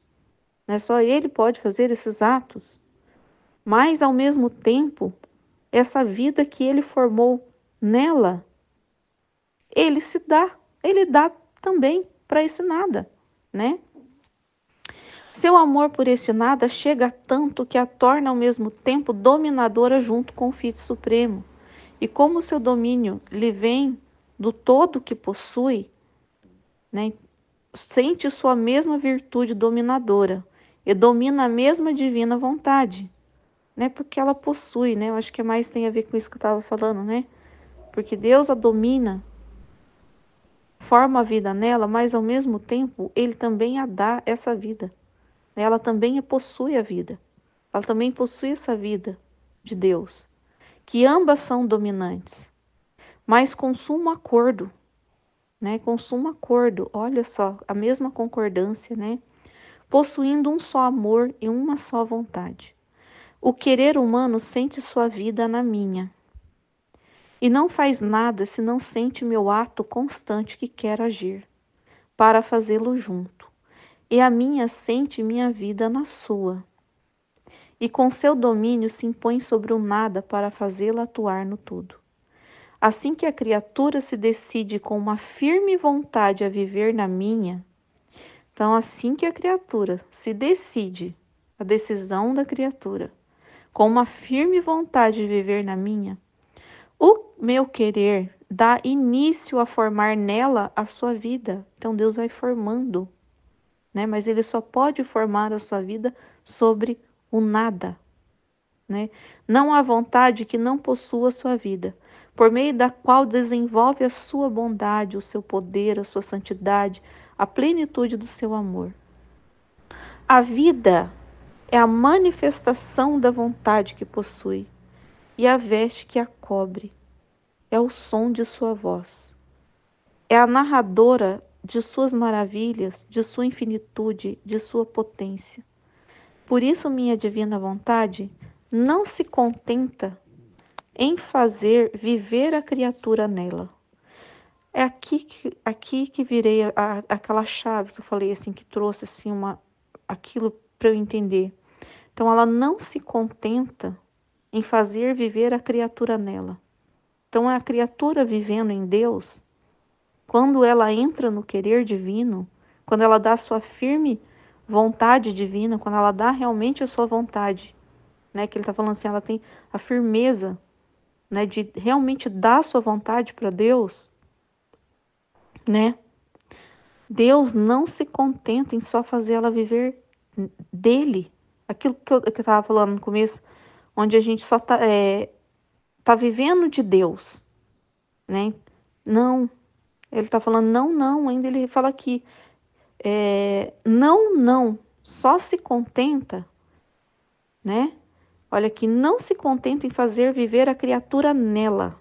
Né? Só Ele pode fazer esses atos. Mas, ao mesmo tempo, essa vida que ele formou nela, ele se dá, ele dá também para esse nada, né? Seu amor por esse nada chega a tanto que a torna ao mesmo tempo dominadora junto com o Fit Supremo. E como seu domínio lhe vem do todo que possui, né, sente sua mesma virtude dominadora e domina a mesma divina vontade né? Porque ela possui, né? Eu acho que é mais tem a ver com isso que eu estava falando, né? Porque Deus a domina, forma a vida nela, mas ao mesmo tempo ele também a dá essa vida. Né? Ela também possui a vida. Ela também possui essa vida de Deus. Que ambas são dominantes. Mas sumo acordo, né? sumo acordo. Olha só, a mesma concordância, né? Possuindo um só amor e uma só vontade. O querer humano sente sua vida na minha e não faz nada se não sente meu ato constante que quer agir, para fazê-lo junto, e a minha sente minha vida na sua, e com seu domínio se impõe sobre o nada para fazê-la atuar no tudo. Assim que a criatura se decide com uma firme vontade a viver na minha, então assim que a criatura se decide, a decisão da criatura com uma firme vontade de viver na minha. O meu querer dá início a formar nela a sua vida. Então Deus vai formando, né? Mas ele só pode formar a sua vida sobre o nada, né? Não há vontade que não possua a sua vida, por meio da qual desenvolve a sua bondade, o seu poder, a sua santidade, a plenitude do seu amor. A vida é a manifestação da vontade que possui e a veste que a cobre. É o som de sua voz. É a narradora de suas maravilhas, de sua infinitude, de sua potência. Por isso, minha divina vontade não se contenta em fazer viver a criatura nela. É aqui que, aqui que virei a, a, aquela chave que eu falei assim, que trouxe assim uma aquilo para eu entender. Então ela não se contenta em fazer viver a criatura nela. Então é a criatura vivendo em Deus, quando ela entra no querer divino, quando ela dá sua firme vontade divina, quando ela dá realmente a sua vontade, né, que ele está falando assim, ela tem a firmeza, né, de realmente dar a sua vontade para Deus, né? Deus não se contenta em só fazer ela viver dele, aquilo que eu, estava falando no começo, onde a gente só tá, é, tá vivendo de Deus, né? Não. Ele tá falando não, não, ainda ele fala aqui. É, não, não, só se contenta, né? Olha que não se contenta em fazer viver a criatura nela.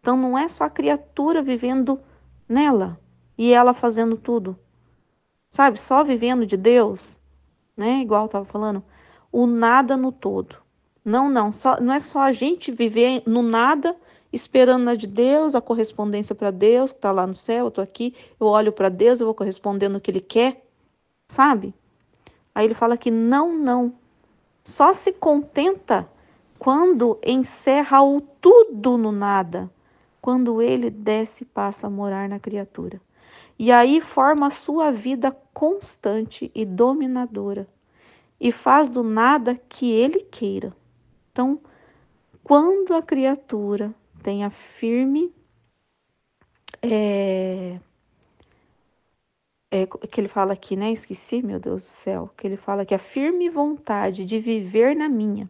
Então não é só a criatura vivendo nela e ela fazendo tudo. Sabe? Só vivendo de Deus, né? Igual eu tava falando o nada no todo. Não, não, só, não é só a gente viver no nada, esperando a de Deus, a correspondência para Deus, que está lá no céu, eu estou aqui, eu olho para Deus, eu vou correspondendo o que Ele quer, sabe? Aí ele fala que não, não. Só se contenta quando encerra o tudo no nada, quando ele desce e passa a morar na criatura. E aí forma a sua vida constante e dominadora e faz do nada que ele queira. Então, quando a criatura tem a firme. É, é, que ele fala aqui, né? Esqueci, meu Deus do céu. Que ele fala que a firme vontade de viver na minha.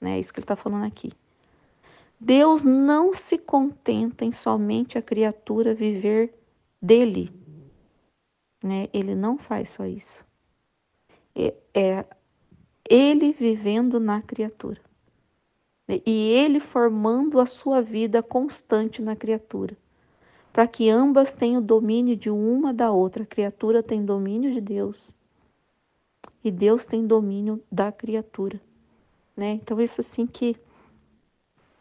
Né? É isso que ele está falando aqui. Deus não se contenta em somente a criatura viver dele. Né? Ele não faz só isso. É, é ele vivendo na criatura. E ele formando a sua vida constante na criatura, para que ambas tenham domínio de uma da outra. A criatura tem domínio de Deus e Deus tem domínio da criatura, né? Então isso assim que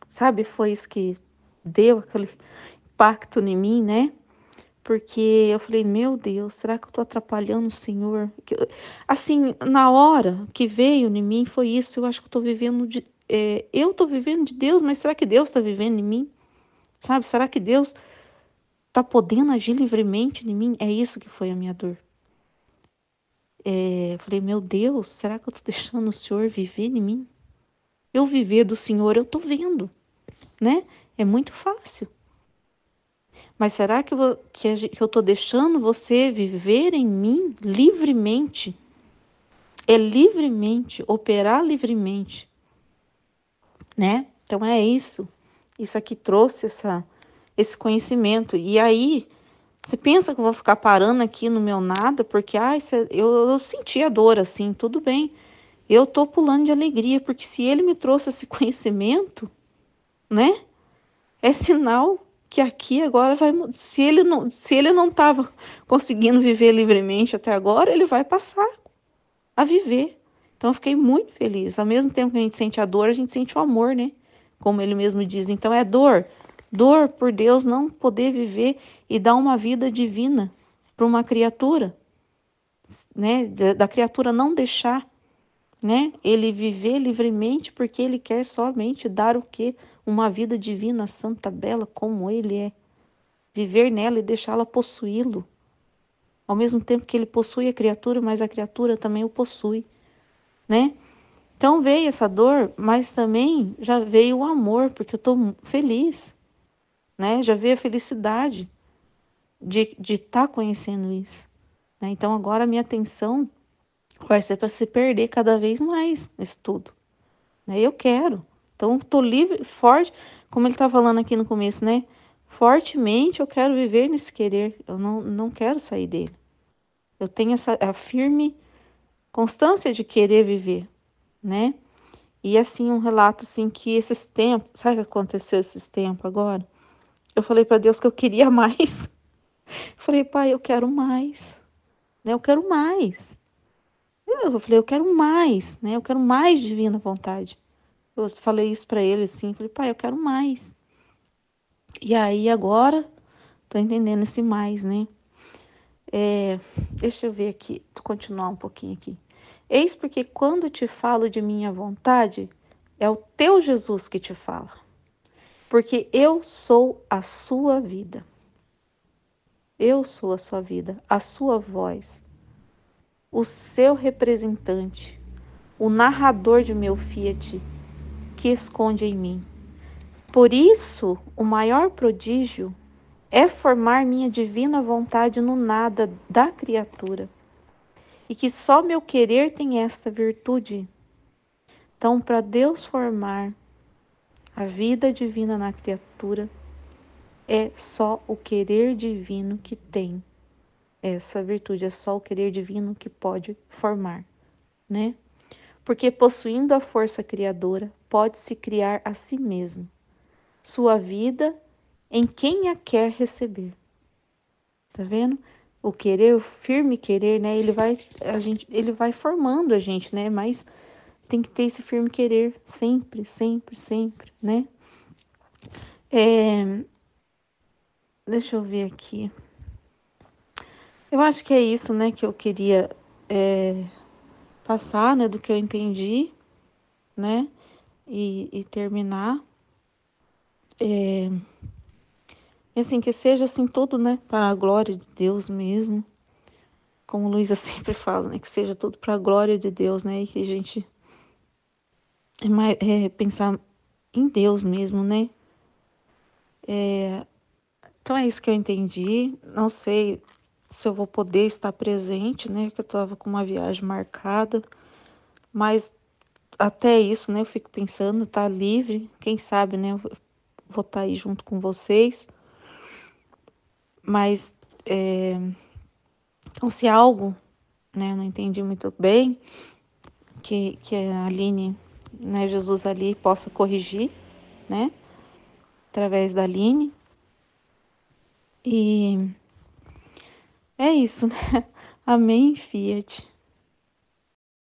sabe, foi isso que deu aquele impacto em mim, né? porque eu falei, meu Deus, será que eu estou atrapalhando o Senhor? Assim, na hora que veio em mim foi isso, eu acho que eu estou vivendo de. É, eu estou vivendo de Deus, mas será que Deus está vivendo em mim? Sabe? Será que Deus está podendo agir livremente em mim? É isso que foi a minha dor. É, eu falei, meu Deus, será que eu estou deixando o Senhor viver em mim? Eu viver do Senhor, eu estou vendo, né? É muito fácil. Mas será que, eu estou deixando você viver em mim livremente? É livremente, operar livremente, né? Então é isso. Isso aqui trouxe essa, esse conhecimento. E aí, você pensa que eu vou ficar parando aqui no meu nada, porque ai, eu, eu senti a dor assim, tudo bem. Eu tô pulando de alegria, porque se ele me trouxe esse conhecimento, né? É sinal que aqui agora vai se ele não se ele não estava conseguindo viver livremente até agora ele vai passar a viver então eu fiquei muito feliz ao mesmo tempo que a gente sente a dor a gente sente o amor né como ele mesmo diz então é dor dor por Deus não poder viver e dar uma vida divina para uma criatura né da criatura não deixar né ele viver livremente porque ele quer somente dar o que uma vida divina, santa, bela, como Ele é. Viver nela e deixá-la possuí-lo. Ao mesmo tempo que Ele possui a criatura, mas a criatura também o possui, né? Então veio essa dor, mas também já veio o amor, porque eu estou feliz, né? Já veio a felicidade de estar tá conhecendo isso. Né? Então agora a minha atenção vai ser para se perder cada vez mais nesse tudo. Né? Eu quero. Então, estou livre, forte, como ele está falando aqui no começo, né? Fortemente eu quero viver nesse querer, eu não, não quero sair dele. Eu tenho essa firme constância de querer viver, né? E assim, um relato assim que esses tempos, sabe o que aconteceu esses tempos agora? Eu falei para Deus que eu queria mais. Eu falei, pai, eu quero mais, né? Eu quero mais. Eu falei, eu quero mais, né? Eu quero mais divina vontade. Eu falei isso para ele assim, falei, pai, eu quero mais. E aí agora tô entendendo esse mais, né? É, deixa eu ver aqui, continuar um pouquinho aqui. Eis porque quando te falo de minha vontade, é o teu Jesus que te fala, porque eu sou a sua vida. Eu sou a sua vida, a sua voz, o seu representante, o narrador de meu Fiat que esconde em mim. Por isso, o maior prodígio é formar minha divina vontade no nada da criatura, e que só meu querer tem esta virtude. Então, para Deus formar a vida divina na criatura, é só o querer divino que tem essa virtude, é só o querer divino que pode formar, né? Porque possuindo a força criadora, pode se criar a si mesmo, sua vida em quem a quer receber. Tá vendo? O querer, o firme querer, né? Ele vai, a gente, ele vai formando a gente, né? Mas tem que ter esse firme querer sempre, sempre, sempre, né? É... Deixa eu ver aqui. Eu acho que é isso, né, que eu queria é, passar, né, do que eu entendi, né? e, e terminar. É, e assim, que seja assim tudo, né? Para a glória de Deus mesmo. Como Luísa sempre fala, né? Que seja tudo para a glória de Deus, né? E que a gente é, mais, é pensar em Deus mesmo, né? É, então é isso que eu entendi. Não sei se eu vou poder estar presente, né? Que eu estava com uma viagem marcada, mas até isso, né? Eu fico pensando, tá livre, quem sabe, né? Vou estar tá aí junto com vocês. Mas, é... então, se algo, né? Não entendi muito bem, que, que a Aline, né? Jesus ali possa corrigir, né? Através da Aline. E é isso, né? Amém, Fiat.